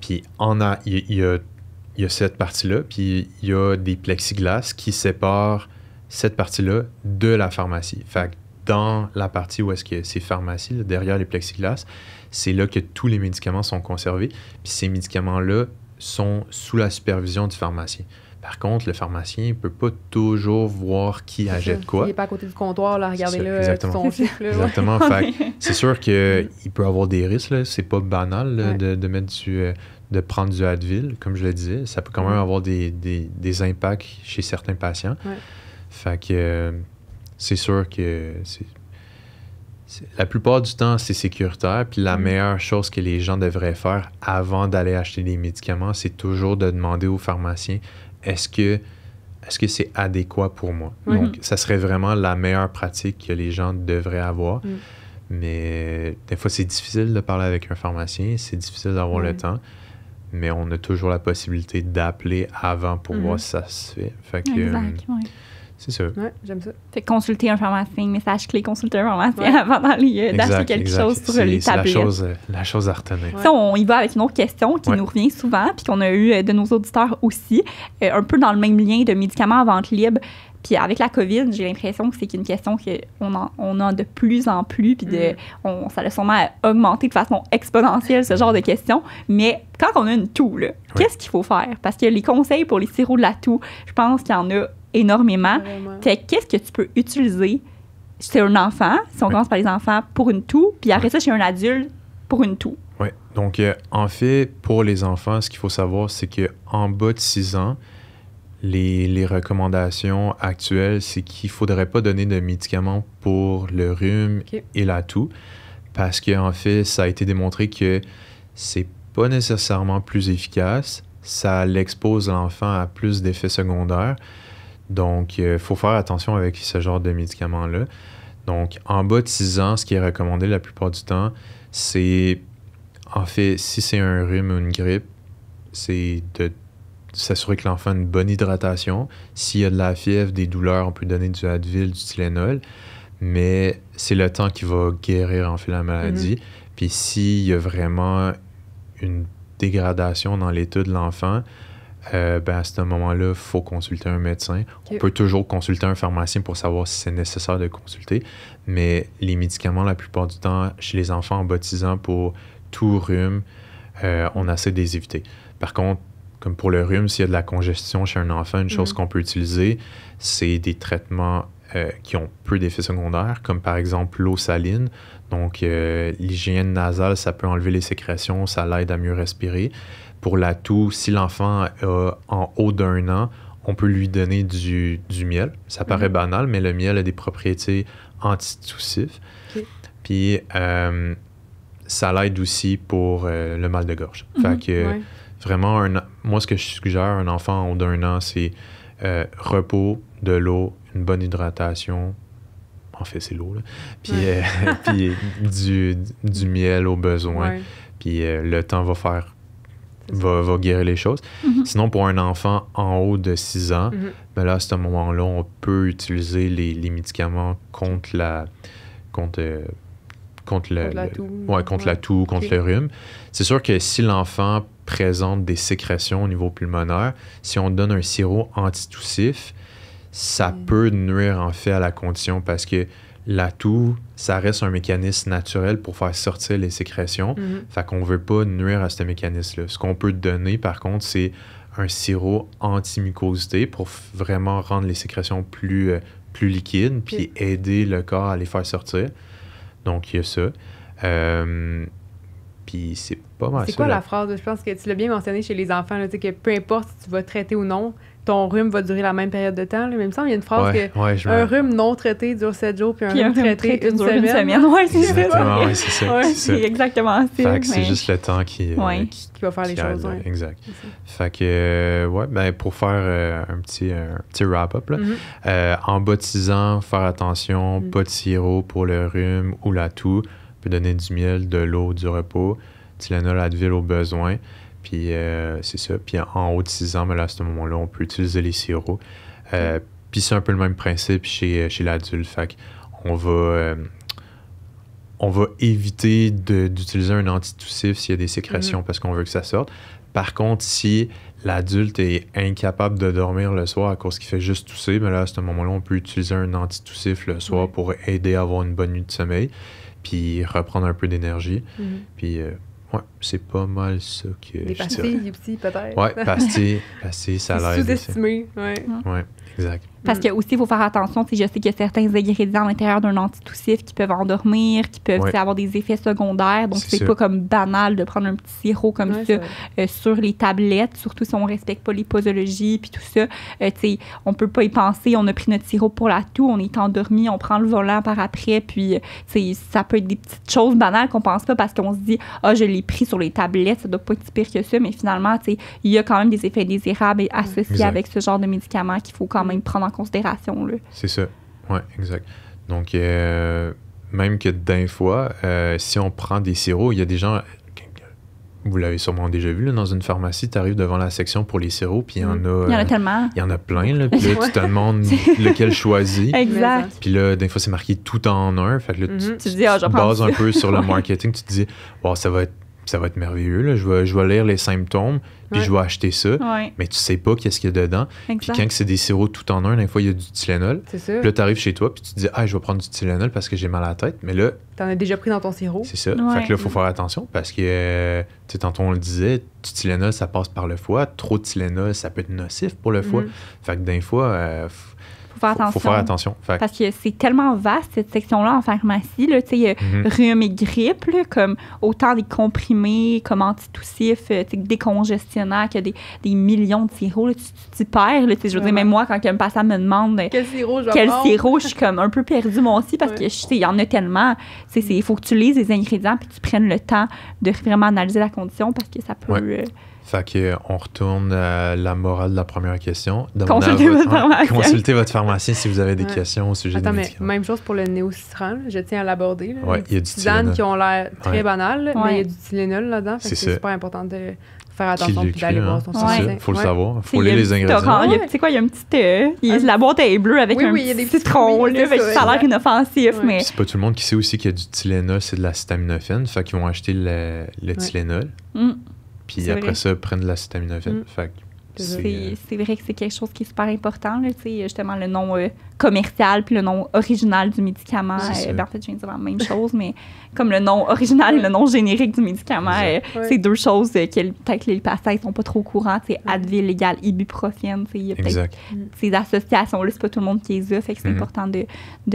puis en a, il y, a, cette partie-là, puis il y a des plexiglas qui séparent cette partie-là de la pharmacie. Fait dans la partie où est-ce que ces pharmacies, derrière les plexiglas, c'est là que tous les médicaments sont conservés. Puis ces médicaments-là sont sous la supervision du pharmacien. Par contre, le pharmacien ne peut pas toujours voir qui achète quoi. Il n'est pas à côté du comptoir, là, regardez-le, son Exactement. c'est sûr qu'il peut avoir des risques. C'est pas banal de, mettre du, euh, de prendre du Advil, comme je le disais. Ça peut quand même avoir des, impacts chez certains patients. Fait que euh, c'est sûr que la plupart du temps, c'est sécuritaire. Puis la mm. meilleure chose que les gens devraient faire avant d'aller acheter des médicaments, c'est toujours de demander au pharmacien est-ce que est-ce que c'est adéquat pour moi Donc, ça serait vraiment la meilleure pratique que les gens devraient avoir. Mm. Mais des fois, c'est difficile de parler avec un pharmacien, c'est difficile d'avoir le temps. Mais on a toujours la possibilité d'appeler avant pour mm-hmm. voir si ça se fait. Euh, c'est ça. Ouais, j'aime ça. Fait consulter un pharmacien, message clé, consulter un pharmacien avant d'aller euh, d'acheter quelque chose pour les C'est la chose, euh, la à retenir. on y va avec une autre question qui nous revient souvent, puis qu'on a eu euh, de nos auditeurs aussi, un peu dans le même lien de médicaments à vente libre. Puis avec la COVID, j'ai l'impression que c'est une question qu'on on a de plus en plus, puis de, mm. on, ça a sûrement augmenté de façon exponentielle, ce genre de questions. Mais quand on a une toux, qu'est-ce qu'il faut faire? Parce que les conseils pour les sirops de la toux, je pense qu'il y en a énormément. qu'est-ce que tu peux utiliser chez un enfant, si on commence par les enfants, pour une toux, puis après ça chez un adulte pour une toux? Oui. Donc, euh, en fait, pour les enfants, ce qu'il faut savoir, c'est qu'en bas de 6 ans, les, recommandations actuelles, c'est qu'il ne faudrait pas donner de médicaments pour le rhume et la toux, parce qu'en fait, ça a été démontré que c'est pas nécessairement plus efficace, ça l'expose l'enfant à plus d'effets secondaires. Donc, il euh, faut faire attention avec ce genre de médicaments-là. Donc, en bas de 6 ans, ce qui est recommandé la plupart du temps, c'est, en fait, si c'est un rhume ou une grippe, c'est de s'assurer que l'enfant a une bonne hydratation. S'il y a de la fièvre, des douleurs, on peut donner du Advil, du Tylenol, mais c'est le temps qui va guérir en fait la maladie. Mhm. Puis s'il y a vraiment une dégradation dans l'état de l'enfant, euh, ben, à ce moment-là, il faut consulter un médecin. On peut toujours consulter un pharmacien pour savoir si c'est nécessaire de consulter, mais les médicaments, la plupart du temps, chez les enfants en baptisant pour tout rhume, euh, on essaie de les éviter. Par contre, comme pour le rhume, s'il y a de la congestion chez un enfant, une chose mhm. qu'on peut utiliser, c'est des traitements euh, qui ont peu d'effets secondaires, comme par exemple l'eau saline. Donc, l'hygiène nasale, ça peut enlever les sécrétions, ça l'aide à mieux respirer pour la toux, si l'enfant a en haut d'un an, on peut lui donner du, miel. Ça mhm. paraît banal, mais le miel a des propriétés antitoussives. Puis euh, ça l'aide aussi pour euh, le mal de gorge. Mhm. Fait que vraiment, un, moi, ce que je suggère à un enfant en haut d'un an, c'est euh, repos, de l'eau, une bonne hydratation. En fait, c'est l'eau, Puis, puis du, miel au besoin. Puis le temps va faire va, guérir les choses. Mhm. Sinon, pour un enfant en haut de 6 ans, mhm. ben là, à ce moment-là, on peut utiliser les, médicaments contre la. contre. la toux, contre, le rhume. C'est sûr que si l'enfant présente des sécrétions au niveau pulmonaire, si on donne un sirop antitoussif, ça mm. peut nuire en fait à la condition parce que toux, ça reste un mécanisme naturel pour faire sortir les sécrétions. Mhm. Fait qu'on veut pas nuire à ce mécanisme-là. Ce qu'on peut donner, par contre, c'est un sirop anti-mucosité pour vraiment rendre les sécrétions plus, euh, liquides, puis aider le corps à les faire sortir. Donc, il y a ça. Euh, puis c'est pas mal. C'est quoi la phrase? Je pense que tu l'as bien mentionné chez les enfants, que peu importe si tu vas traiter ou non, ton rhume va durer la même période de temps. Mais il me semble qu'il y a une phrase que un rhume non traité dure 7 jours, puis un, traité, une, semaine. c'est exactement, oui, c'est ça. c'est exactement ça. c'est juste le temps qui, euh, qui, va faire les choses. exact. Fait que, euh, ouais, ben, pour faire euh, un petit, wrap-up, mm-hmm. en baptisant, faire attention, mm. pas de sirop pour le rhume ou la toux. peut donner du miel, de l'eau, du repos, Tylenol, Advil au besoin. Puis euh, c'est ça. Puis en haut de 6 ans, mais à ce moment-là, on peut utiliser les sirops. Euh, puis c'est un peu le même principe chez, euh, l'adulte. Fait on va, on va éviter d'utiliser un antitoussif s'il y a des sécrétions mhm. parce qu'on veut que ça sorte. Par contre, si l'adulte est incapable de dormir le soir à cause qu'il fait juste tousser, mais ben là, à ce moment-là, on peut utiliser un antitoussif le soir pour aider à avoir une bonne nuit de sommeil, puis reprendre un peu d'énergie. Mhm. Puis Ouais, c'est pas mal ça que. Des je pastilles dirais. aussi, peut-être. Ouais, pastilles, pastilles, ça a l'air. Sous-estimé, ouais. ouais. Parce que mm. aussi, il faut faire attention. Je sais qu'il y a certains ingrédients à l'intérieur d'un antitoussif qui peuvent endormir, qui peuvent avoir des effets secondaires. Donc, c'est pas comme banal de prendre un petit sirop comme ça euh, sur les tablettes, surtout si on respecte pas les posologies puis tout ça. Euh, on peut pas y penser. On a pris notre sirop pour la toux, on est endormi, on prend le volant par après. Puis, euh, ça peut être des petites choses banales qu'on pense pas parce qu'on se dit Ah, je l'ai pris sur les tablettes, ça doit pas être pire que ça. Mais finalement, il y a quand même des effets désirables associés avec ce genre de médicaments qu'il faut quand même prendre en considération. C'est ça. Oui, exact. Donc, euh, même que d'un fois, euh, si on prend des sirops, il y a des gens, euh, vous l'avez sûrement déjà vu, là, dans une pharmacie, tu arrives devant la section pour les sirops, puis il y en mm. a. Il y en a tellement. Il y en a plein, là. Puis là, tu te demandes lequel choisir. exact. Puis là, d'un fois, c'est marqué tout en un. Fait que là, mm-hmm. tu, ah, te dis, bases un peu sur le marketing. Tu te dis, wow, ça va être ça va être merveilleux. Je, vais, je vais lire les symptômes, puis je vais acheter ça. Mais tu sais pas qu'est-ce qu'il y a dedans. Puis quand c'est des sirops tout en un, des fois, il y a du Tylenol. Puis là, tu arrives chez toi, puis tu te dis, ah, je vais prendre du Tylenol parce que j'ai mal à la tête. Mais là. Tu en as déjà pris dans ton sirop. C'est ça. Fait que là, il faut faire attention parce que, tu sais, tantôt on le disait, du Tylenol, ça passe par le foie. Trop de Tylenol, ça peut être nocif pour le foie. Mm. Fait que d'un fois, euh, faut faire attention. Faut faire attention. Parce que c'est tellement vaste, cette section-là en pharmacie. Là, sais, mhm. Rhume et grippe, comme autant des comprimés, comme antitoussifs, euh, des qu'il des, millions de sirops. tu, tu perds. je veux même moi, quand un me demande quel sirop je quel sirop, je suis comme un peu perdue moi aussi parce ouais. que il y en a tellement. Il faut que tu lises les ingrédients puis que tu prennes le temps de vraiment analyser la condition parce que ça peut. Euh, fait que on retourne à la morale de la première question. Consultez votre, votre pharmacien. Consultez votre pharmacien si vous avez des questions au sujet Attends, des médicaments. Mais même chose pour le néocitram, je tiens à l'aborder. Oui, il y a du Tylenol. qui ont l'air très ouais. banales, mais il y a du Tylenol là-dedans. C'est pas important de faire attention et d'aller voir ton hein? Il faut le savoir. faut lire les ingrédients. Tu sais quoi, il y a une petite... Euh, a, La boîte est bleue avec oui, un oui, petit citron. Ça a l'air inoffensif, mais... C'est pas tout le monde qui sait aussi qu'il y a du Tylenol, c'est de la acétaminophène. Fait qu'ils vont acheter le Tylenol. Mm. Puis après ça, prennent de l'acétaminophène. Mm. Fait euh, c'est vrai que c'est quelque chose qui est super important, là, justement, le nom euh, commercial puis le nom original du médicament. Euh, ben, en fait, je viens de dire la même chose, mais comme le nom original et le nom générique du médicament, c'est euh, deux choses euh, que peut-être les patients ne sont pas trop courants C'est Advil égale ibuprofène. Il y a peut-être ces associations-là, c'est pas tout le monde qui les a, fait c'est mm-hmm. important de,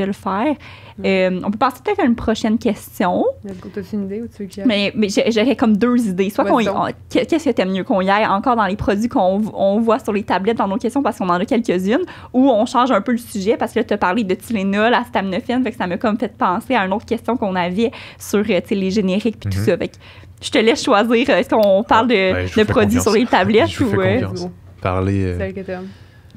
le faire. Mm. on peut passer peut-être à une prochaine question. Mais, mais j'aurais comme deux idées. Soit qu'on qu'est-ce que t'aimes mieux qu'on y aille encore dans les produits qu'on voit sur les tablettes dans nos questions parce qu'on en a quelques-unes, ou on change un peu le sujet parce que tu as parlé de Tylenol, Astamnophène, fait que ça m'a comme fait penser à une autre question qu'on avait sur euh, les génériques puis tout mhm. ça. je te laisse choisir. Euh, est-ce qu'on parle de, ben, produits sur les tablettes ou. Euh,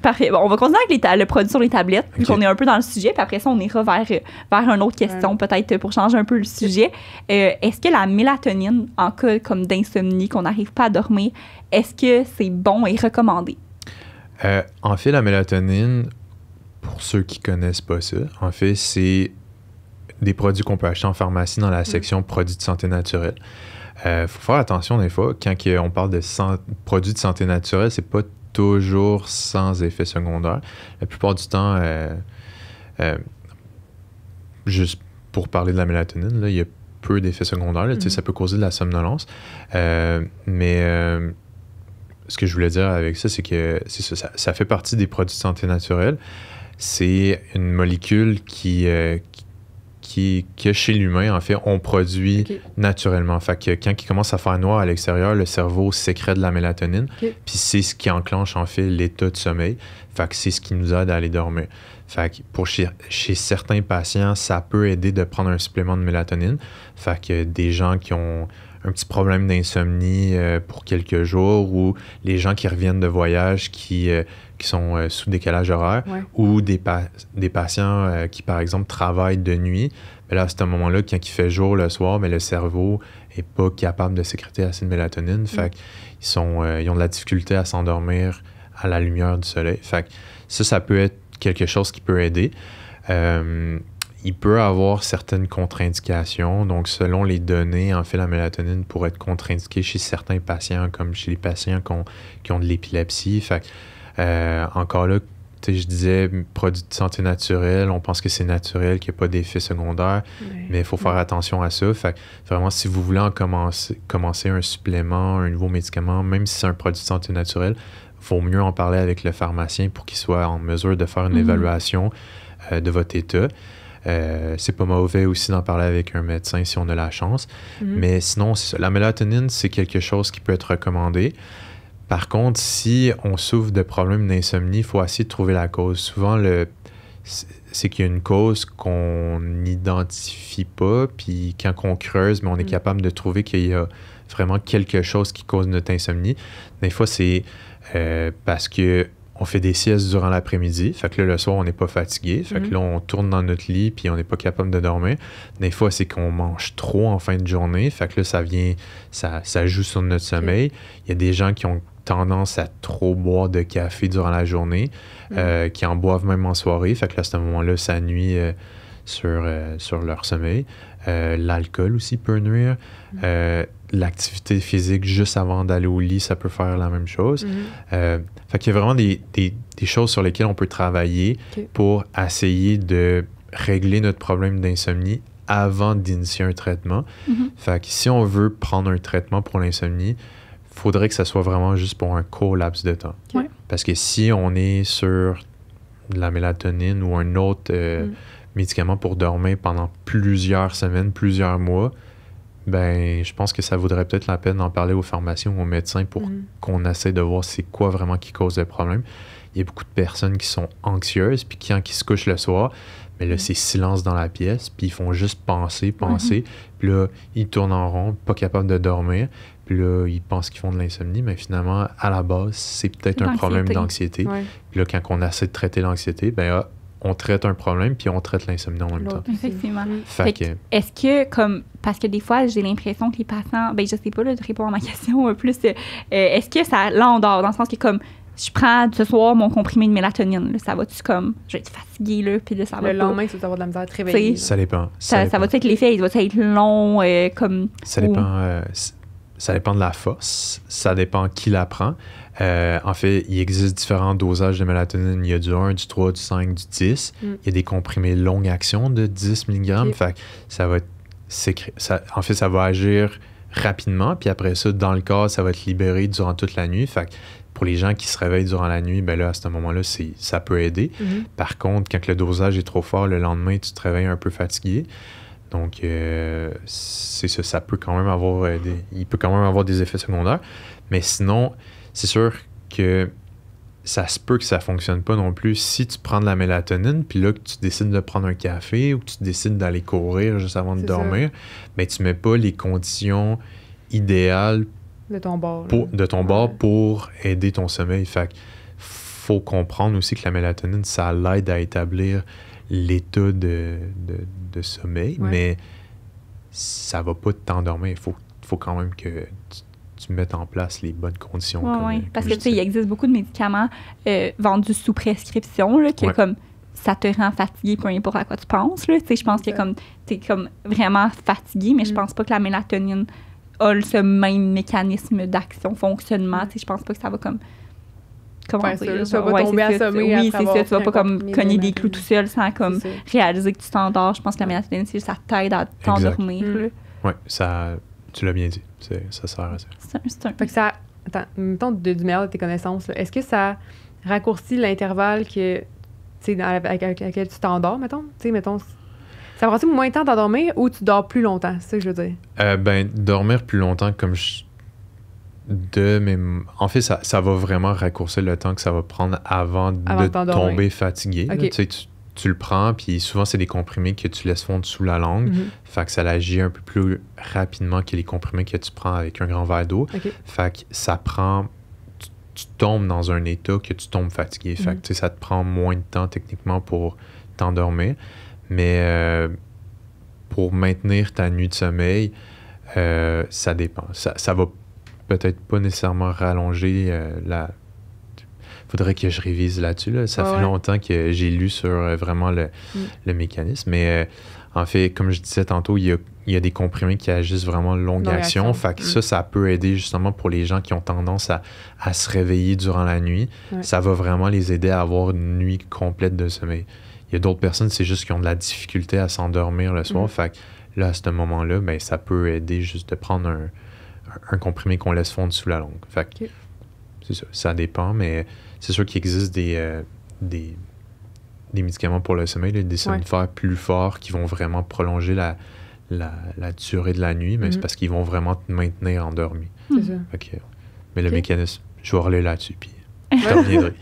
Parfait. on va continuer avec le produit sur les tablettes, qu'on est un peu dans le sujet, puis après ça, on ira vers, vers une autre question, peut-être pour changer un peu le sujet. est-ce que la mélatonine, en cas comme d'insomnie, qu'on n'arrive pas à dormir, est-ce que c'est bon et recommandé? en fait, la mélatonine, pour ceux qui connaissent pas ça, en fait, c'est des produits qu'on peut acheter en pharmacie dans la mm. section produits de santé naturelle. Il euh, faut faire attention des fois, quand on parle de produits de santé naturelle, c'est pas toujours sans effet secondaire. La plupart du temps, euh, euh, juste pour parler de la mélatonine, il y a peu d'effets secondaires. Mm. Ça peut causer de la somnolence. mais ce que je voulais dire avec ça, c'est que ça, fait partie des produits de santé naturelle c'est une molécule qui, euh, qui, que chez l'humain, en fait, on produit naturellement. Fait que quand il commence à faire noir à l'extérieur, le cerveau sécrète de la mélatonine, puis c'est ce qui enclenche, en fait, l'état de sommeil. Fait que c'est ce qui nous aide à aller dormir. Fait que pour chez, certains patients, ça peut aider de prendre un supplément de mélatonine. Fait que des gens qui ont un petit problème d'insomnie euh, pour quelques jours ou les gens qui reviennent de voyage qui... Euh, sont euh, sous décalage horaire ou des, des patients euh, qui, par exemple, travaillent de nuit. Mais ben là, c'est un moment-là, quand il fait jour le soir, mais ben le cerveau n'est pas capable de sécréter assez de mélatonine. Mm. Fait ils, sont, euh, ils ont de la difficulté à s'endormir à la lumière du soleil. Fait ça, ça peut être quelque chose qui peut aider. il peut avoir certaines contre-indications. Donc, selon les données, en fait, la mélatonine pourrait être contre-indiquée chez certains patients, comme chez les patients qui ont, de l'épilepsie. Fait euh, encore là, je disais produit de santé naturelle, on pense que c'est naturel, qu'il n'y a pas d'effet secondaire, mais il faut faire attention à ça. Fait vraiment, si vous voulez en commencer, un supplément, un nouveau médicament, même si c'est un produit de santé naturelle, il vaut mieux en parler avec le pharmacien pour qu'il soit en mesure de faire une mhm. évaluation euh, de votre état. Euh, c'est pas mauvais aussi d'en parler avec un médecin si on a la chance. Mhm. Mais sinon, la mélatonine, c'est quelque chose qui peut être recommandé. Par contre, si on souffre de problèmes d'insomnie, il faut essayer de trouver la cause. Souvent, le, c'est qu'il y a une cause qu'on n'identifie pas, puis quand on creuse, mais on est mm. capable de trouver qu'il y a vraiment quelque chose qui cause notre insomnie. Des fois, c'est euh, parce que on fait des siestes durant l'après-midi, fait que là, le soir, on n'est pas fatigué, fait que mm. là, on tourne dans notre lit, puis on n'est pas capable de dormir. Des fois, c'est qu'on mange trop en fin de journée, fait que là, ça vient, ça, joue sur notre sommeil. Il y a des gens qui ont tendance à trop boire de café durant la journée, mm. euh, qui en boivent même en soirée. Fait que à ce moment-là, ça nuit euh, euh, sur, leur sommeil. L'alcool aussi peut nuire. Mm. L'activité physique juste avant d'aller au lit, ça peut faire la même chose. Mm. fait qu'il y a vraiment des, choses sur lesquelles on peut travailler pour essayer de régler notre problème d'insomnie avant d'initier un traitement. Mm-hmm. Fait que si on veut prendre un traitement pour l'insomnie, faudrait que ça soit vraiment juste pour un court de temps. Parce que si on est sur de la mélatonine ou un autre euh, mm. médicament pour dormir pendant plusieurs semaines, plusieurs mois, ben je pense que ça vaudrait peut-être la peine d'en parler aux pharmaciens ou aux médecins pour mm. qu'on essaie de voir c'est quoi vraiment qui cause le problème. Il y a beaucoup de personnes qui sont anxieuses, puis qui, hein, se couchent le soir, mais là, mm. c'est silence dans la pièce, puis ils font juste penser, penser. Puis là, ils tournent en rond, pas capables de dormir. Puis là, ils pensent qu'ils font de l'insomnie, mais finalement, à la base, c'est peut-être un problème d'anxiété. Puis là, quand on essaie de traiter l'anxiété, ben ah, on traite un problème, puis on traite l'insomnie en même temps. Effectivement. est-ce que, comme, parce que des fois, j'ai l'impression que les patients, ben, je sais pas, là, de répondre à ma question un euh, plus, euh, euh, est-ce que ça l'endort, dans le sens que, comme, je prends ce soir mon comprimé de mélatonine, ça va-tu comme, je vais être fatigué là, puis là, ça va Le lendemain, ça va avoir de la misère à te Ça dépend. Ça, va-tu être l'effet, ça va être long, comme... Ça dépend, ça dépend de la force, ça dépend qui la prend. Euh, en fait, il existe différents dosages de mélatonine. Il y a du 1, du 3, du 5, du 10. Mm. Il y a des comprimés longue action de 10 mg. ça va en fait, ça va agir rapidement, puis après ça, dans le corps, ça va être libéré durant toute la nuit. Fait pour les gens qui se réveillent durant la nuit, ben là, à ce moment-là, ça peut aider. Mm-hmm. Par contre, quand le dosage est trop fort, le lendemain, tu te réveilles un peu fatigué. Donc, euh, c'est ça, peut quand même avoir euh, il peut quand même avoir des effets secondaires. Mais sinon, c'est sûr que ça se peut que ça fonctionne pas non plus si tu prends de la mélatonine, puis là que tu décides de prendre un café ou que tu décides d'aller courir juste avant de dormir, mais tu mets pas les conditions idéales de ton bord, pour, de ton pour aider ton sommeil. Fait faut comprendre aussi que la mélatonine, ça l'aide à établir l'état de, de, sommeil, mais ça va pas t'endormir. Il faut, faut quand même que tu, mettes en place les bonnes conditions. Oui, parce que tu il existe beaucoup de médicaments euh, vendus sous prescription, là, que comme ça te rend fatigué, peu importe à quoi tu penses. Là. je pense que comme tu es comme vraiment fatigué, mais je mm. pense pas que la mélatonine a ce même mécanisme d'action, fonctionnement. Tu sais, je pense pas que ça va comme comment tu vas pas tomber assommé Oui, c'est ça, tu vas pas comme cogner des clous tout seul sans comme réaliser que tu t'endors. Je pense que la mélatonine, ça t'aide à t'endormir. Mm. Oui, ça, tu l'as bien dit, ça sert à ça. C'est un... Fait que ça, attends, mettons du meilleur de tes connaissances, est-ce que ça raccourcit l'intervalle que, tu avec, lequel tu t'endors, mettons, tu ça prend-tu moins de temps d'endormir ou tu dors plus longtemps, c'est ça que je veux dire? Euh, ben, dormir plus longtemps, comme je de mais en fait ça, ça, va vraiment raccourcir le temps que ça va prendre avant, de tomber fatigué tu, le prends puis souvent c'est des comprimés que tu laisses fondre sous la langue mm-hmm. ça agit un peu plus rapidement que les comprimés que tu prends avec un grand verre d'eau ça prend tu, tombes dans un état que tu tombes fatigué mm-hmm. ça te prend moins de temps techniquement pour t'endormir mais euh, pour maintenir ta nuit de sommeil euh, ça dépend ça, ça va peut-être pas nécessairement rallonger euh, la... Il Faudrait que je révise là-dessus. Ça fait longtemps que j'ai lu sur euh, vraiment mm. le, mécanisme. Mais euh, en fait, comme je disais tantôt, il y a, des comprimés qui agissent vraiment longue, action. Fait que mm. ça, ça peut aider justement pour les gens qui ont tendance à, se réveiller durant la nuit. Ça va vraiment les aider à avoir une nuit complète de sommeil. Il y a d'autres personnes, c'est juste qui ont de la difficulté à s'endormir le soir. Mm. Fait là, à ce moment-là, ben, ça peut aider juste de prendre un, un comprimé qu'on laisse fondre sous la langue. Fait c'est ça, ça dépend, mais c'est sûr qu'il existe des, euh, des, des, médicaments pour le sommeil, des somnifères ouais. plus forts qui vont vraiment prolonger la, la, durée de la nuit, mais c'est mhm. parce qu'ils vont vraiment te maintenir endormi. C'est mhm. Mais le mécanisme, je vais là-dessus, puis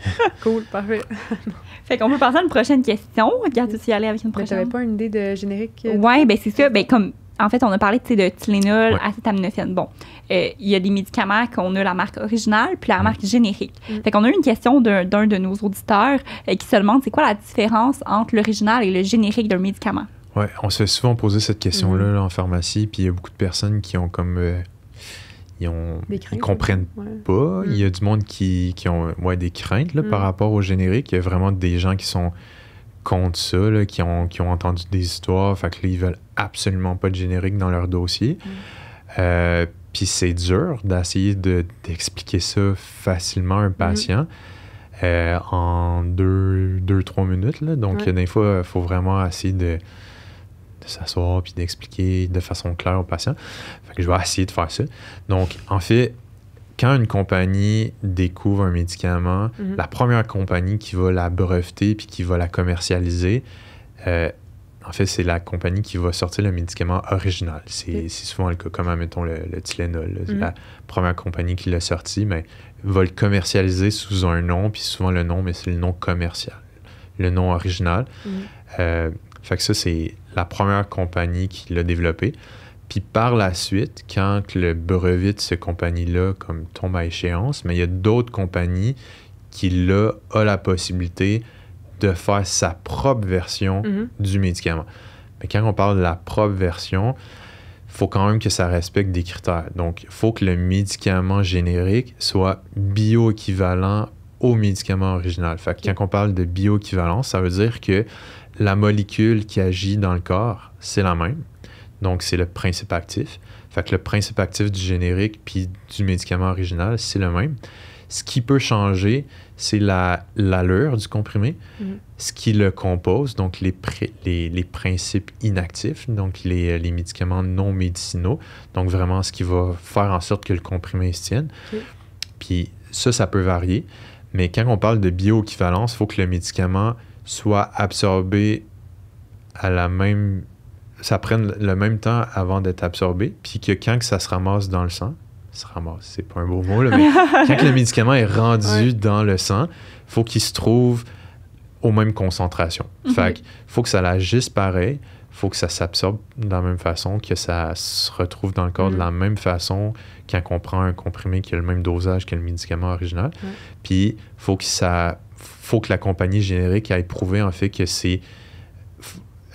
cool, parfait. fait qu'on peut passer à une prochaine question. Tu n'avais avec pas une idée de générique? Oui, euh, ouais, ben c'est ça. Ben comme, en fait, on a parlé de Tylenol, ouais. Bon, euh, il y a des médicaments qu'on a la marque originale puis la mm. marque générique. Mm. Fait qu'on a eu une question d'un de nos auditeurs euh, qui se demande c'est quoi la différence entre l'original et le générique d'un médicament. Ouais, on se fait souvent poser cette question-là mm. en pharmacie, puis il y a beaucoup de personnes qui ont comme euh, ils, ont, comprennent pas. Il y a du monde qui, qui ont des craintes par rapport au générique. Il y a vraiment des gens qui sont contre ça, qui, ont, qui ont entendu des histoires, fait que veulent absolument pas de générique dans leur dossier. Puis c'est dur d'essayer d'expliquer ça facilement à un mm-hmm. patient. Euh, en deux, trois minutes. Là. Donc, des fois, il faut vraiment essayer de, s'asseoir puis d'expliquer de façon claire au patient. Fait que je vais essayer de faire ça. Donc, en fait, quand une compagnie découvre un médicament, mm-hmm. la première compagnie qui va la breveter puis qui va la commercialiser, euh, en fait, c'est la compagnie qui va sortir le médicament original. C'est, souvent le cas, comme, mettons, le, Tylenol. Mm. La première compagnie qui l'a sorti mais, va le commercialiser sous un nom, puis souvent le nom, mais c'est le nom commercial, le nom original. Mm. Euh, fait que ça, c'est la première compagnie qui l'a développé. Puis par la suite, quand le brevet de cette compagnie-là comme tombe à échéance, mais il y a d'autres compagnies qui, là, ont la possibilité de faire sa propre version mhm. du médicament. Mais quand on parle de la propre version, faut quand même que ça respecte des critères. Donc, il faut que le médicament générique soit bioéquivalent au médicament original. Fait que quand on parle de bioéquivalence, ça veut dire que la molécule qui agit dans le corps, c'est la même. Donc, c'est le principe actif. Fait que le principe actif du générique puis du médicament original, c'est le même. Ce qui peut changer, c'est l'allure du comprimé, mm-hmm. ce qui le compose, donc les, les, principes inactifs, donc les, médicaments non médicinaux, donc vraiment ce qui va faire en sorte que le comprimé se tienne. Puis ça, ça peut varier, mais quand on parle de bioéquivalence, il faut que le médicament soit absorbé à la même... Ça prenne le même temps avant d'être absorbé, puis que quand que ça se ramasse dans le sang, c'est pas un beau mot, mais quand le médicament est rendu dans le sang, faut qu'il se trouve aux mêmes concentrations. Mhm. Il faut que ça l'agisse pareil, il faut que ça s'absorbe de la même façon, que ça se retrouve dans le corps de la mhm. même façon quand on prend un comprimé qui a le même dosage que le médicament original. Puis faut que ça faut que la compagnie générique ait prouvé en fait que c'est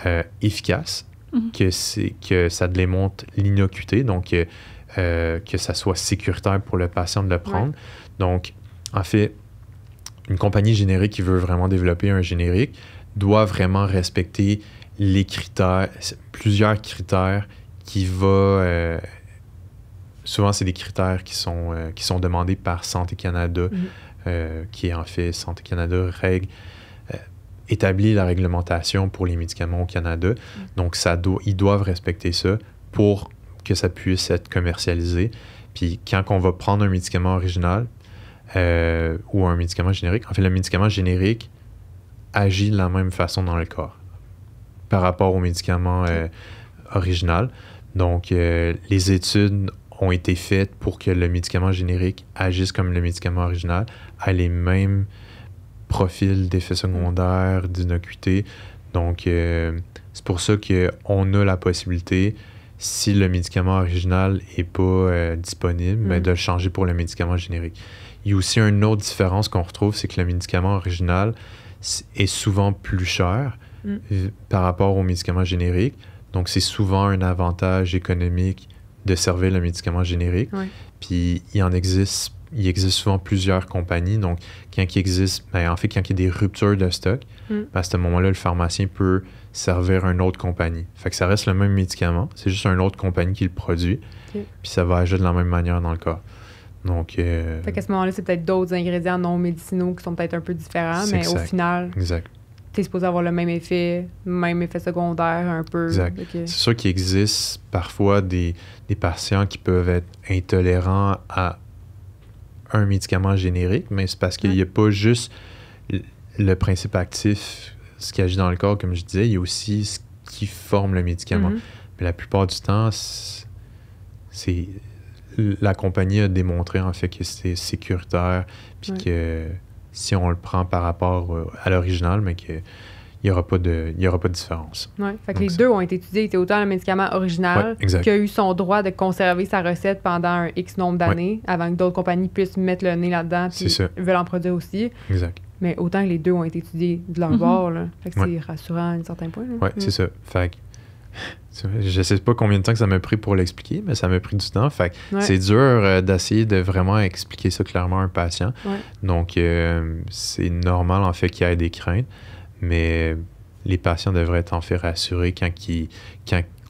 euh, efficace, mhm. que c'est que ça démontre l'innocuité, donc euh, euh, que ça soit sécuritaire pour le patient de le prendre. Donc, en fait, une compagnie générique qui veut vraiment développer un générique doit vraiment respecter les critères, plusieurs critères qui va... Euh, souvent, c'est des critères qui sont, euh, qui sont demandés par Santé Canada, mhm. qui est en fait Santé Canada règle établit la réglementation pour les médicaments au Canada. Mhm. Donc, ils doivent respecter ça pour que ça puisse être commercialisé. Puis quand on va prendre un médicament original euh, ou un médicament générique, en fait, le médicament générique agit de la même façon dans le corps par rapport au médicament euh, original. Donc, euh, les études ont été faites pour que le médicament générique agisse comme le médicament original, a les mêmes profils d'effets secondaires, d'inocuité. Donc, c'est pour ça qu'on a la possibilité si le médicament original n'est pas euh, disponible, mais mm. de le changer pour le médicament générique. Il y a aussi une autre différence qu'on retrouve, c'est que le médicament original est souvent plus cher mm. par rapport au médicament générique. Donc, c'est souvent un avantage économique de servir le médicament générique. Puis, il en existe, il existe souvent plusieurs compagnies. Donc, quand il existe, ben, en fait, quand il y a des ruptures de stock, mm. ben, à ce moment-là, le pharmacien peut servir un une autre compagnie. Fait que ça reste le même médicament, c'est juste une autre compagnie qui le produit, puis ça va agir de la même manière dans le corps. Donc, euh, ce moment-là, c'est peut-être d'autres ingrédients non médicinaux qui sont peut-être un peu différents, mais au final, tu es supposé avoir le même effet, même effet secondaire un peu. Exact. C'est sûr qu'il existe parfois des, des patients qui peuvent être intolérants à un médicament générique, mais c'est parce qu'il n'y a pas juste le principe actif ce qui agit dans le corps, comme je disais, il y a aussi ce qui forme le médicament. Mhm. Mais la plupart du temps, c'est la compagnie a démontré en fait que c'était sécuritaire, puis que si on le prend par rapport euh, à l'original, mais que il n'y aura, pas de, aura pas de différence. Oui, Donc, les deux ont été étudiés. autant le médicament original qui a eu son droit de conserver sa recette pendant un X nombre d'années avant que d'autres compagnies puissent mettre le nez là-dedans et veulent en produire aussi. Exact. Mais autant que les deux ont été étudiés de leur mhm. c'est rassurant à un certain point. Oui, c'est mm. ça. Fait je sais pas combien de temps que ça m'a pris pour l'expliquer, mais ça m'a pris du temps. Fait c'est dur euh, d'essayer de vraiment expliquer ça clairement à un patient. Donc, euh, c'est normal, en fait, qu'il y ait des craintes, mais les patients devraient être en fait rassurés quand,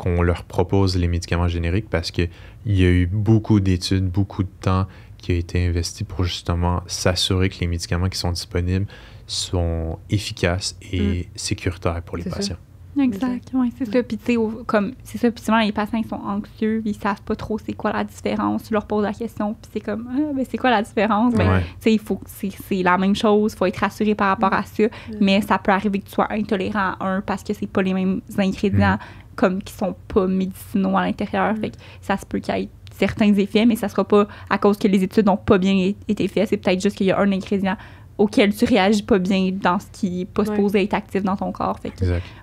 on leur propose les médicaments génériques parce qu'il y a eu beaucoup d'études, beaucoup de temps qui a été investi pour justement s'assurer que les médicaments qui sont disponibles sont efficaces et mm. sécuritaires pour les patients. Exactement, c'est ça. Puis, tu sais, comme, c'est ça. souvent, les patients, sont anxieux, ils savent pas trop c'est quoi la différence. Tu leur poses la question, puis c'est comme, ah, ben, c'est quoi la différence? Ben, tu sais, il faut c'est la même chose, il faut être rassuré par rapport à ça. Mm. Mais ça peut arriver que tu sois intolérant à un parce que c'est pas les mêmes ingrédients, mm. comme, qui sont pas médicinaux à l'intérieur. ça se peut qu'il y ait certains effets, mais ça sera pas à cause que les études n'ont pas bien été faites. C'est peut-être juste qu'il y a un ingrédient auquel tu réagis pas bien dans ce qui n'est pas supposé être actif dans ton corps. Fait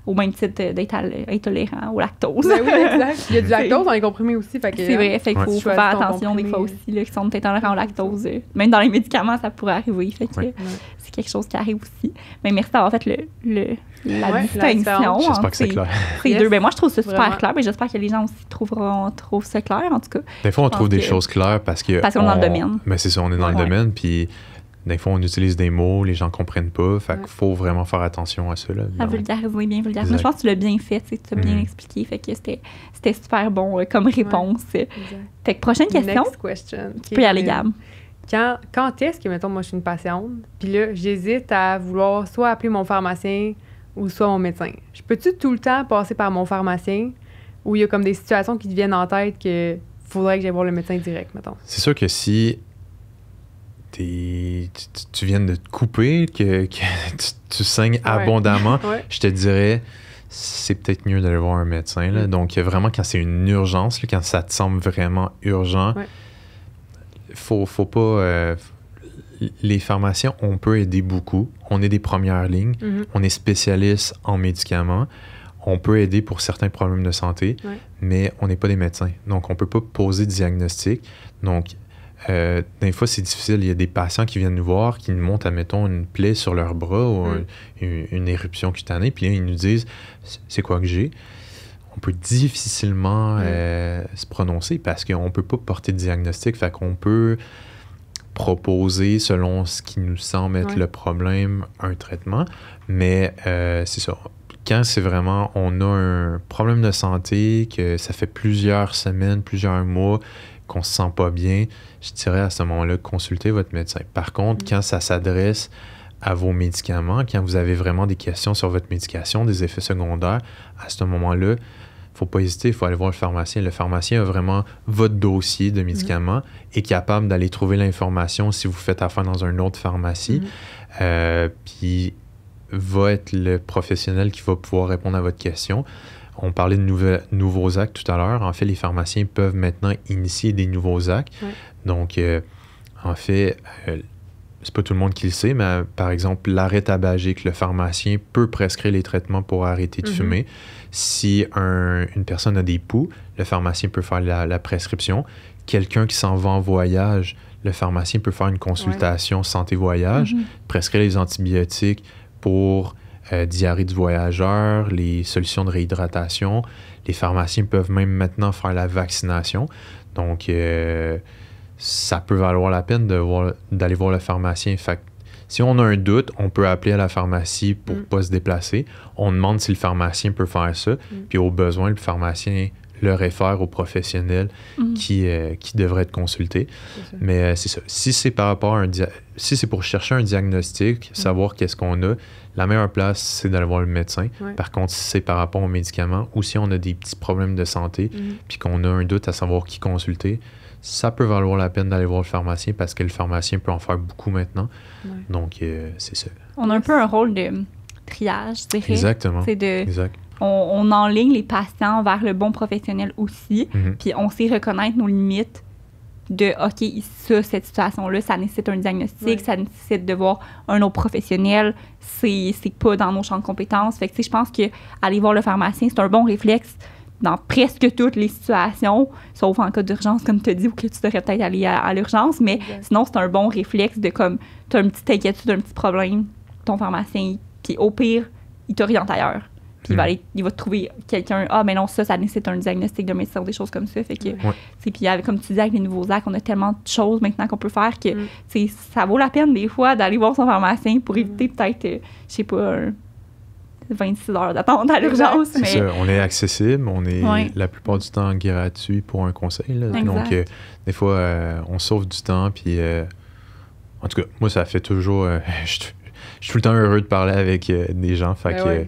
au même titre euh, d'être intolérant au lactose. Ben oui, exact. Il y a du lactose dans les comprimés aussi. C'est hein, vrai, fait qu'il faut, faire attention des fois aussi, là, qui sont intolérants au lactose. Euh, même dans les médicaments, ça pourrait arriver. Fait c'est quelque chose qui arrive aussi. Mais merci d'avoir fait le, la distinction. J'espère que c'est clair. Ces deux. Ben, moi, je trouve ça super clair, mais j'espère que les gens aussi trouveront, ça clair, en tout cas. Des fois, on trouve des choses claires parce que. qu'on est dans le domaine. Mais ben, c'est ça, on est dans le domaine, puis des fois, on utilise des mots, les gens comprennent pas. Fait faut vraiment faire attention à cela. À ah, oui, bien vulgaire. je pense que tu l'as bien fait, tu as bien mm. expliqué. Fait que c'était super bon euh, comme réponse. fait que prochaine question. Next question. Tu y aller, Quand, quand est-ce que, mettons, moi, je suis une patiente, puis là, j'hésite à vouloir soit appeler mon pharmacien ou soit mon médecin. Je peux-tu tout le temps passer par mon pharmacien où il y a comme des situations qui te viennent en tête que faudrait que j'aille voir le médecin direct, mettons? C'est sûr que si tu, tu viens de te couper, que, tu, saignes abondamment, je te dirais, c'est peut-être mieux d'aller voir un médecin. Mm. Donc, vraiment, quand c'est une urgence, quand ça te semble vraiment urgent, faut, faut pas. Euh, les pharmaciens, on peut aider beaucoup. On est des premières lignes. Mm-hmm. On est spécialiste en médicaments. On peut aider pour certains problèmes de santé, mais on n'est pas des médecins. Donc, on ne peut pas poser de diagnostic. Donc, euh, des fois, c'est difficile. Il y a des patients qui viennent nous voir, qui nous montrent, admettons, une plaie sur leur bras ou mm. une, éruption cutanée, puis ils nous disent c'est quoi que j'ai. On peut difficilement mm. euh, se prononcer parce qu'on ne peut pas porter de diagnostic. Fait qu'on peut proposer, selon ce qui nous semble être le problème, un traitement. Mais euh, c'est ça. Quand c'est vraiment, on a un problème de santé, que ça fait plusieurs semaines, plusieurs mois qu'on se sent pas bien, je dirais à ce moment-là, consulter votre médecin. Par contre, mm. quand ça s'adresse à vos médicaments, quand vous avez vraiment des questions sur votre médication, des effets secondaires, à ce moment-là, faut pas hésiter, il faut aller voir le pharmacien. Le pharmacien a vraiment votre dossier de médicaments mm. et est capable d'aller trouver l'information si vous faites affaire dans une autre pharmacie. Mm. Euh, puis va être le professionnel qui va pouvoir répondre à votre question. On parlait de nouveaux actes tout à l'heure. En fait, les pharmaciens peuvent maintenant initier des nouveaux actes. Donc, euh, en fait, euh, c'est pas tout le monde qui le sait, mais par exemple, l'arrêt tabagique, le pharmacien peut prescrire les traitements pour arrêter de mhm. fumer. Si une personne a des poux, le pharmacien peut faire la, prescription. Quelqu'un qui s'en va en voyage, le pharmacien peut faire une consultation santé-voyage, mhm. prescrire les antibiotiques pour euh, diarrhée du voyageur, les solutions de réhydratation. Les pharmaciens peuvent même maintenant faire la vaccination. Donc, ça peut valoir la peine d'aller voir, le pharmacien. Fait si on a un doute, on peut appeler à la pharmacie pour ne mm. pas se déplacer. On demande si le pharmacien peut faire ça. Mm. Puis au besoin, le pharmacien le réfère au professionnel mm. euh, qui, devrait être consulté. Mais euh, c'est ça. Si c'est par rapport à un si c'est pour chercher un diagnostic, savoir qu'est-ce qu'on a, la meilleure place, c'est d'aller voir le médecin. Par contre, si c'est par rapport aux médicaments ou si on a des petits problèmes de santé, puis qu'on a un doute à savoir qui consulter, ça peut valoir la peine d'aller voir le pharmacien parce que le pharmacien peut en faire beaucoup maintenant. Donc, euh, c'est ça. On a un peu un rôle de triage, c'est Exactement. C'est de. On, enligne les patients vers le bon professionnel aussi, mhm. puis on sait reconnaître nos limites de OK, ça, cette situation-là, ça nécessite un diagnostic, ça nécessite de voir un autre professionnel, c'est pas dans nos champs de compétences. Fait que, je pense que aller voir le pharmacien, c'est un bon réflexe dans presque toutes les situations, sauf en cas d'urgence, comme tu dis, ou que tu devrais peut-être aller à, l'urgence. Mais sinon, c'est un bon réflexe de comme, tu as une petite inquiétude, un petit problème, ton pharmacien, puis au pire, il t'oriente ailleurs. Puis il, va hmm. aller, il va trouver quelqu'un, ah, mais non, ça, ça nécessite un diagnostic de médecin, des choses comme ça. Fait que, puis comme tu disais avec les nouveaux actes, on a tellement de choses maintenant qu'on peut faire que, hmm. ça vaut la peine des fois d'aller voir son pharmacien pour hmm. éviter peut-être, euh, je sais pas, 26 heures d'attente à l'urgence. Mais... on est accessible, on est la plupart du temps gratuit pour un conseil. Donc, euh, des fois, euh, on sauve du temps. Puis, euh, en tout cas, moi, ça fait toujours. Je, suis tout le temps heureux de parler avec des gens. Fait ben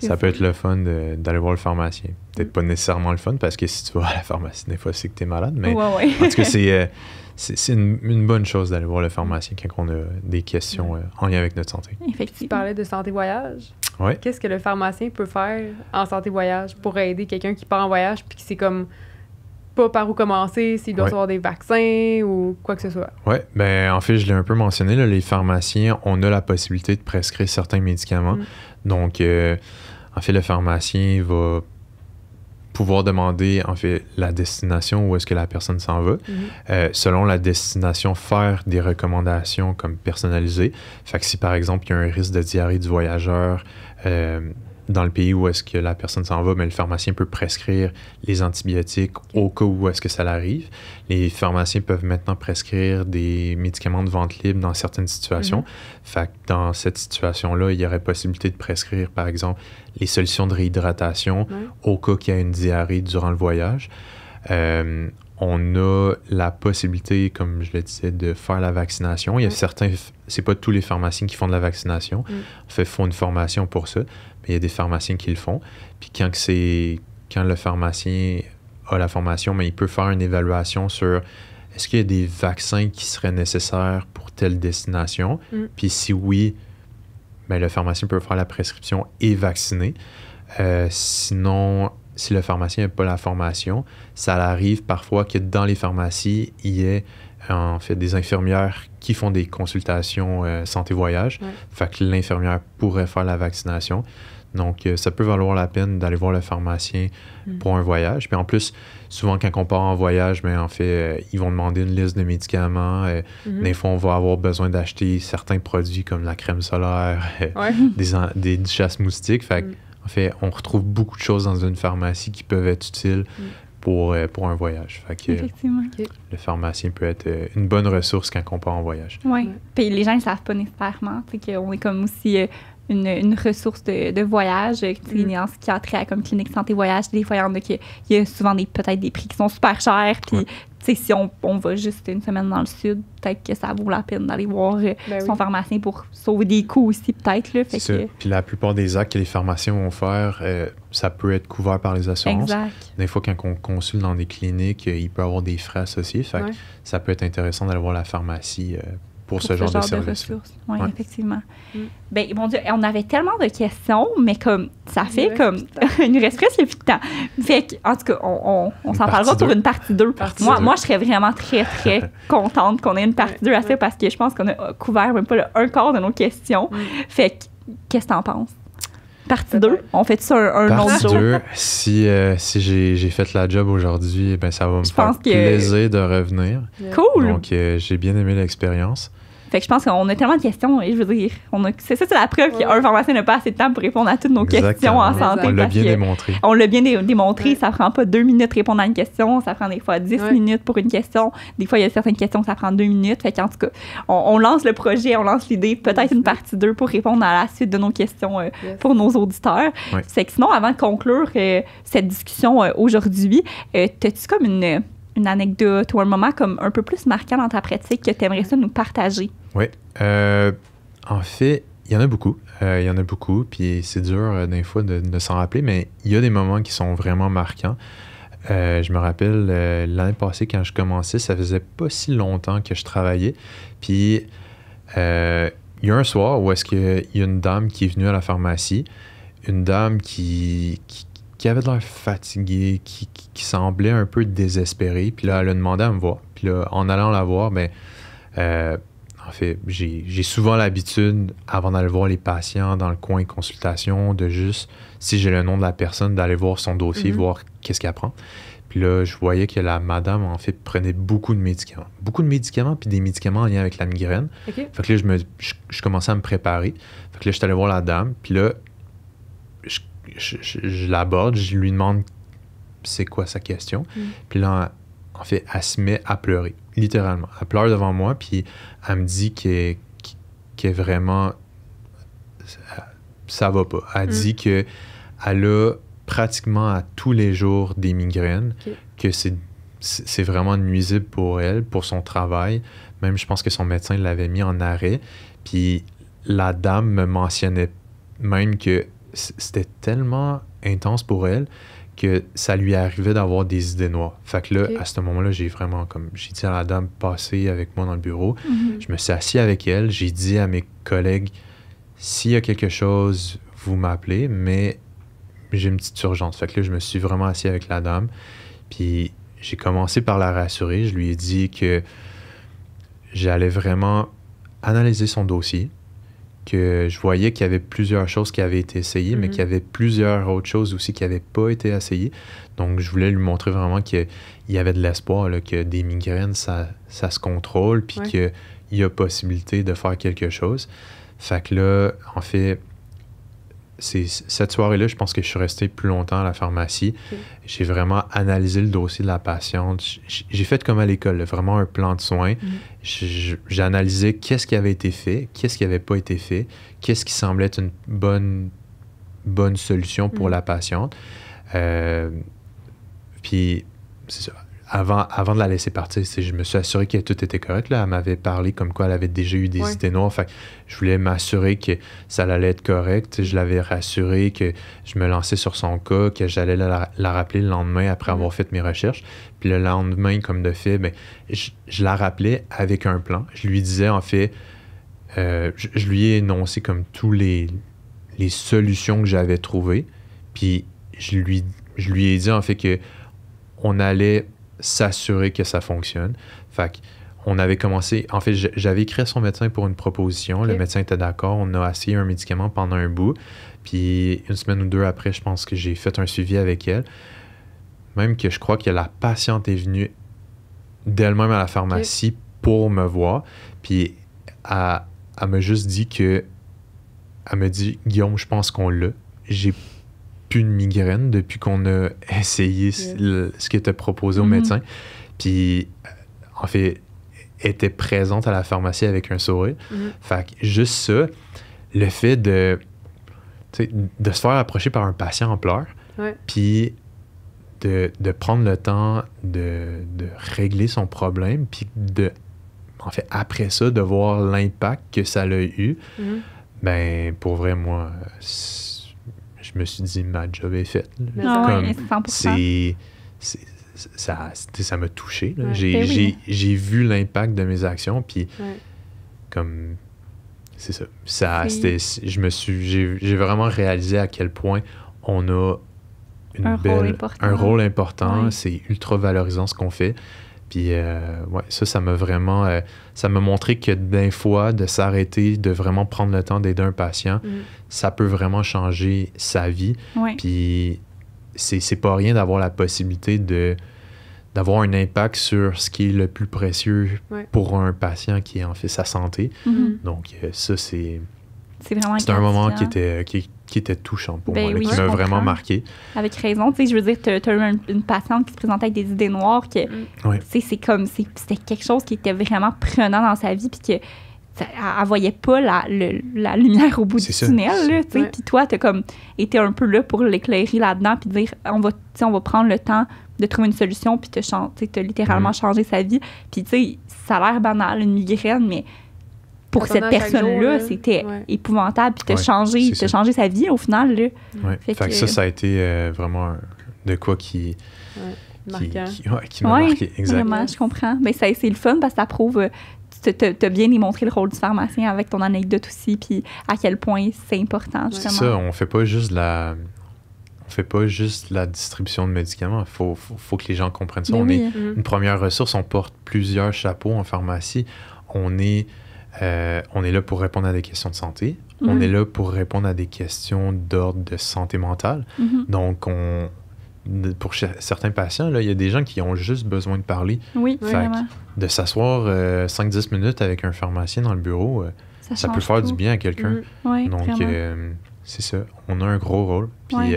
que, ça peut être le fun d'aller voir le pharmacien. Peut-être mm. pas nécessairement le fun parce que si tu vas à la pharmacie, des fois, c'est que tu es malade. Mais en tout c'est. une, bonne chose d'aller voir le pharmacien quand on a des questions en lien avec notre santé. Effectivement. Tu parlais de santé voyage. Qu'est-ce que le pharmacien peut faire en santé voyage pour aider quelqu'un qui part en voyage puis qui c'est comme pas par où commencer, s'il doit avoir des vaccins ou quoi que ce soit. Oui, ben, en fait, je l'ai un peu mentionné, là, les pharmaciens, on a la possibilité de prescrire certains médicaments. Mm. Donc, euh, en fait, le pharmacien va pouvoir demander en fait la destination où est-ce que la personne s'en va. Mhm. Euh, selon la destination, faire des recommandations comme personnalisées. Fait que si par exemple il y a un risque de diarrhée du voyageur euh, dans le pays où est-ce que la personne s'en va, mais le pharmacien peut prescrire les antibiotiques au cas où est-ce que ça l'arrive. Les pharmaciens peuvent maintenant prescrire des médicaments de vente libre dans certaines situations. Mhm. Fait que dans cette situation-là, il y aurait possibilité de prescrire par exemple les solutions de réhydratation au cas qu'il y a une diarrhée durant le voyage. Euh, on a la possibilité, comme je le disais, de faire la vaccination. Il y a certains, c'est pas tous les pharmaciens qui font de la vaccination. En fait, font une formation pour ça, mais il y a des pharmaciens qui le font. Puis quand c'est, quand le pharmacien a la formation, mais il peut faire une évaluation sur est-ce qu'il y a des vaccins qui seraient nécessaires pour telle destination. Mm. Puis si oui, ben, le pharmacien peut faire la prescription et vacciner. Euh, sinon, si le pharmacien n'a pas la formation, ça arrive parfois que dans les pharmacies, il y ait en fait des infirmières qui font des consultations euh, santé-voyage. Ouais. Fait que l'infirmière pourrait faire la vaccination. Donc, euh, ça peut valoir la peine d'aller voir le pharmacien mmh. pour un voyage. Puis en plus, souvent, quand on part en voyage, mais ben, en fait, euh, ils vont demander une liste de médicaments. Euh, mhm. Des fois, on va avoir besoin d'acheter certains produits comme la crème solaire, euh, des, chasses moustiques mm. En fait, on retrouve beaucoup de choses dans une pharmacie qui peuvent être utiles mm. pour, pour un voyage. Fait que, Le pharmacien peut être une bonne ressource quand on part en voyage. Puis les gens ne savent pas nécessairement. On est comme aussi une, ressource de, voyage euh, mm. en ce qui a trait à comme clinique santé voyage des fois il y a y a souvent des peut-être des prix qui sont super chers puis si on, on, va juste une semaine dans le sud peut-être que ça vaut la peine d'aller voir euh, ben son pharmacien pour sauver des coûts aussi peut-être puis la plupart des actes que les pharmaciens vont faire euh, ça peut être couvert par les assurances des fois quand on consulte dans des cliniques il peut y avoir des frais associés ça peut être intéressant d'aller voir la pharmacie pour, ce, genre, de, genre ressources. Oui, ouais. effectivement. Mm. Ben, mon Dieu, on avait tellement de questions, mais comme ça fait comme. il nous reste presque plus de temps. Fait en tout cas, on, on, on s'en parlera pour une partie 2. Moi, moi, je serais vraiment très, très contente qu'on ait une partie 2 à ça parce que je pense qu'on a euh, couvert même pas un quart de nos questions. Fait qu'est-ce que t'en penses? Partie 2, on fait ça un, autre jour. Partie 2, si, euh, si j'ai fait la job aujourd'hui, ben ça va me faire plaisir de revenir. Cool! Donc, euh, j'ai bien aimé l'expérience. Fait que je pense qu'on a tellement de questions et je veux dire, on c'est ça, c'est la preuve qu'un pharmacien n'a pas assez de temps pour répondre à toutes nos questions en santé. On l'a bien démontré. On l'a bien démontré. Ça prend pas deux minutes répondre à une question. Ça prend des fois dix minutes pour une question. Des fois, il y a certaines questions, ça prend deux minutes. Fait qu'en tout cas, on, lance le projet, on lance l'idée, peut-être une partie deux pour répondre à la suite de nos questions euh, pour nos auditeurs. C'est que sinon, avant de conclure euh, cette discussion euh, aujourd'hui, as tu comme une une anecdote ou un moment comme un peu plus marquant dans ta pratique que tu aimerais ça nous partager? Oui. Euh, en fait, il y en a beaucoup. Euh, il y en a beaucoup, puis c'est dur euh, des fois de, s'en rappeler, mais il y a des moments qui sont vraiment marquants. je me rappelle l'année passée quand je commençais, ça faisait pas si longtemps que je travaillais. Puis il y a un soir où est-ce qu'il y a une dame qui est venue à la pharmacie, une dame qui, qui, avait l'air fatiguée, qui, qui, semblait un peu désespérée. Puis là, elle a demandé à me voir. Puis là, en allant la voir, mais ben, j'ai souvent l'habitude, avant d'aller voir les patients dans le coin consultation, de juste, si j'ai le nom de la personne, d'aller voir son dossier, mm-hmm. voir qu'est-ce qu'elle prend. Puis là, je voyais que la madame, en fait, prenait beaucoup de médicaments. Beaucoup de médicaments, puis des médicaments en lien avec la migraine. Fait que là, je, me, je, commençais à me préparer. Fait que là, je suis allé voir la dame, puis là, je, je l'aborde, je lui demande c'est quoi sa question. Mm. Puis là, en fait, elle se met à pleurer littéralement. Elle pleure devant moi, puis elle me dit qu'elle est, vraiment. Ça va pas. Elle mm. dit que a pratiquement à tous les jours des migraines, que c'est c'est vraiment nuisible pour elle, pour son travail. Même, je pense que son médecin l'avait mis en arrêt. Puis la dame me mentionnait même que c'était tellement intense pour elle que ça lui arrivait d'avoir des idées noires. Fait que là, à ce moment-là, j'ai vraiment, comme j'ai dit à la dame, passer avec moi dans le bureau. Mhm. Je me suis assis avec elle. J'ai dit à mes collègues, s'il y a quelque chose, vous m'appelez, mais j'ai une petite urgence. Fait que là, je me suis vraiment assis avec la dame. Puis j'ai commencé par la rassurer. Je lui ai dit que j'allais vraiment analyser son dossier, que je voyais qu'il y avait plusieurs choses qui avaient été essayées, mais mhm. qu'il y avait plusieurs autres choses aussi qui n'avaient pas été essayées. Donc, je voulais lui montrer vraiment qu'il y avait de l'espoir, que des migraines, ça, ça se contrôle, puis que qu'il y a possibilité de faire quelque chose. Fait que là, en fait, cette soirée-là, je pense que je suis resté plus longtemps à la pharmacie. J'ai vraiment analysé le dossier de la patiente. J'ai fait comme à l'école, vraiment un plan de soins. Mhm j'analysais qu'est-ce qui avait été fait, qu'est-ce qui n'avait pas été fait, qu'est-ce qui semblait être une bonne, bonne solution pour mm. la patiente. Euh, puis, c'est ça avant, de la laisser partir, je me suis assuré que tout était correct. Là. Elle m'avait parlé comme quoi elle avait déjà eu des idées noires. je voulais m'assurer que ça allait être correct. Je l'avais rassuré que je me lançais sur son cas, que j'allais la, rappeler le lendemain après avoir fait mes recherches. Puis le lendemain, comme de fait, ben je, la rappelais avec un plan. Je lui disais, en fait, euh, je, lui ai énoncé comme tous les, solutions que j'avais trouvées. Puis je lui, je lui ai dit, en fait, que on allait s'assurer que ça fonctionne. Fait que, on avait commencé. En fait, j'avais créé son médecin pour une proposition. Le médecin était d'accord. On a essayé un médicament pendant un bout. Puis une semaine ou deux après, je pense que j'ai fait un suivi avec elle. Même que je crois que la patiente est venue d'elle-même à la pharmacie pour me voir. Puis elle, me m'a juste dit que. Elle me dit Guillaume, je pense qu'on l'a. J'ai une migraine depuis qu'on a essayé ce qui était proposé au mm-hmm. médecin. Puis, euh, en fait, était présente à la pharmacie avec un sourire. Mm-hmm. Fait juste ça, le fait de, de se faire approcher par un patient en pleurs, puis de, prendre le temps de, de régler son problème, puis de, en fait, après ça, de voir l'impact que ça a eu, mm-hmm. ben, pour vrai, moi, je me suis dit, ma job est faite. c'est ça, ça m'a touché. Ben j'ai, vu l'impact de mes actions, puis comme c'est ça. j'ai, vraiment réalisé à quel point on a un rôle important. c'est ultra valorisant ce qu'on fait. Puis euh, ouais, ça, ça m'a vraiment, euh, ça m'a montré que d'un fois, de s'arrêter, de vraiment prendre le temps d'aider un patient, mm. ça peut vraiment changer sa vie. Puis c'est pas rien d'avoir la possibilité de d'avoir un impact sur ce qui est le plus précieux pour un patient qui est en fait sa santé. Mm-hmm. Donc euh, ça c'est c'est vraiment c'est un moment qui était qui, qui était touchant pour ben moi, qui m'a vraiment marqué. Avec raison, tu sais, je veux dire, tu as, eu une, patiente qui se présentait avec des idées noires, que mm. sais, c'est comme, c'était quelque chose qui était vraiment prenant dans sa vie, puis que elle, ne voyait pas la, la, lumière au bout du tunnel, tu sais. Puis toi, t'as comme été un peu là pour l'éclairer là-dedans, puis dire, on va, on va prendre le temps de trouver une solution, puis te, as littéralement mm-hmm. changé sa vie. Puis tu sais, ça a l'air banal, une migraine, mais pour cette personne-là, c'était épouvantable. Puis t'as ouais, changé, changé sa vie au final. Là. ça, ça a été euh, vraiment de quoi qui. Qui, qui, m'a marqué. Exactement. je comprends. Mais ça, c'est le fun parce que ça prouve. Euh, tu as bien démontré le rôle du pharmacien avec ton anecdote aussi, puis à quel point c'est important, justement. ça, on fait pas juste la. On fait pas juste la distribution de médicaments. Il faut, faut, que les gens comprennent ça. Ben on est mm-hmm. une première ressource, on porte plusieurs chapeaux en pharmacie. On est euh, on est là pour répondre à des questions de santé. On mhm. est là pour répondre à des questions d'ordre de santé mentale. Mhm. Donc, on, pour certains patients, il y a des gens qui ont juste besoin de parler. Oui, De s'asseoir 5-10 euh, minutes avec un pharmacien dans le bureau, euh, ça, peut faire du bien à quelqu'un. Donc, c'est ça. On a un gros rôle. Puis,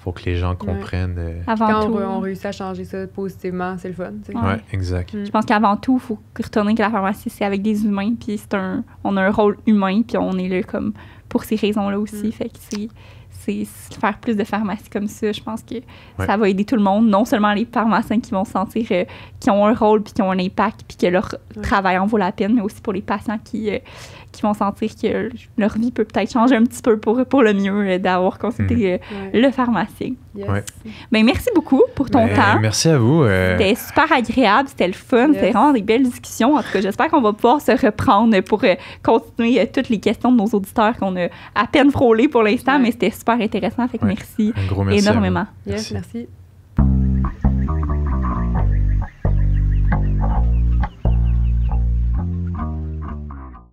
faut que les gens comprennent. Euh, Avant Quand on, réussit à changer ça positivement, c'est le fun. Oui, exact. Mm. Je pense qu'avant tout, il faut retourner que la pharmacie, c'est avec des humains, puis on a un rôle humain, puis on est là comme pour ces raisons-là aussi. Mm. Fait que c'est, faire plus de pharmacie comme ça. Je pense que ça va aider tout le monde, non seulement les pharmaciens qui vont sentir, euh, qui ont un rôle, puis qui ont un impact, puis que leur travail en vaut la peine, mais aussi pour les patients qui. Euh, qui vont sentir que leur vie peut peut-être changer un petit peu pour, pour le mieux euh, d'avoir consulté mhm. euh, le pharmacien. Mais ben, merci beaucoup pour ton ben, temps. Merci à vous. Euh. C'était super agréable, c'était le fun, c'était vraiment des belles discussions. En tout cas, j'espère qu'on va pouvoir se reprendre pour continuer toutes les questions de nos auditeurs qu'on a à peine frôlées pour l'instant, mais c'était super intéressant. Fait merci, énormément. merci.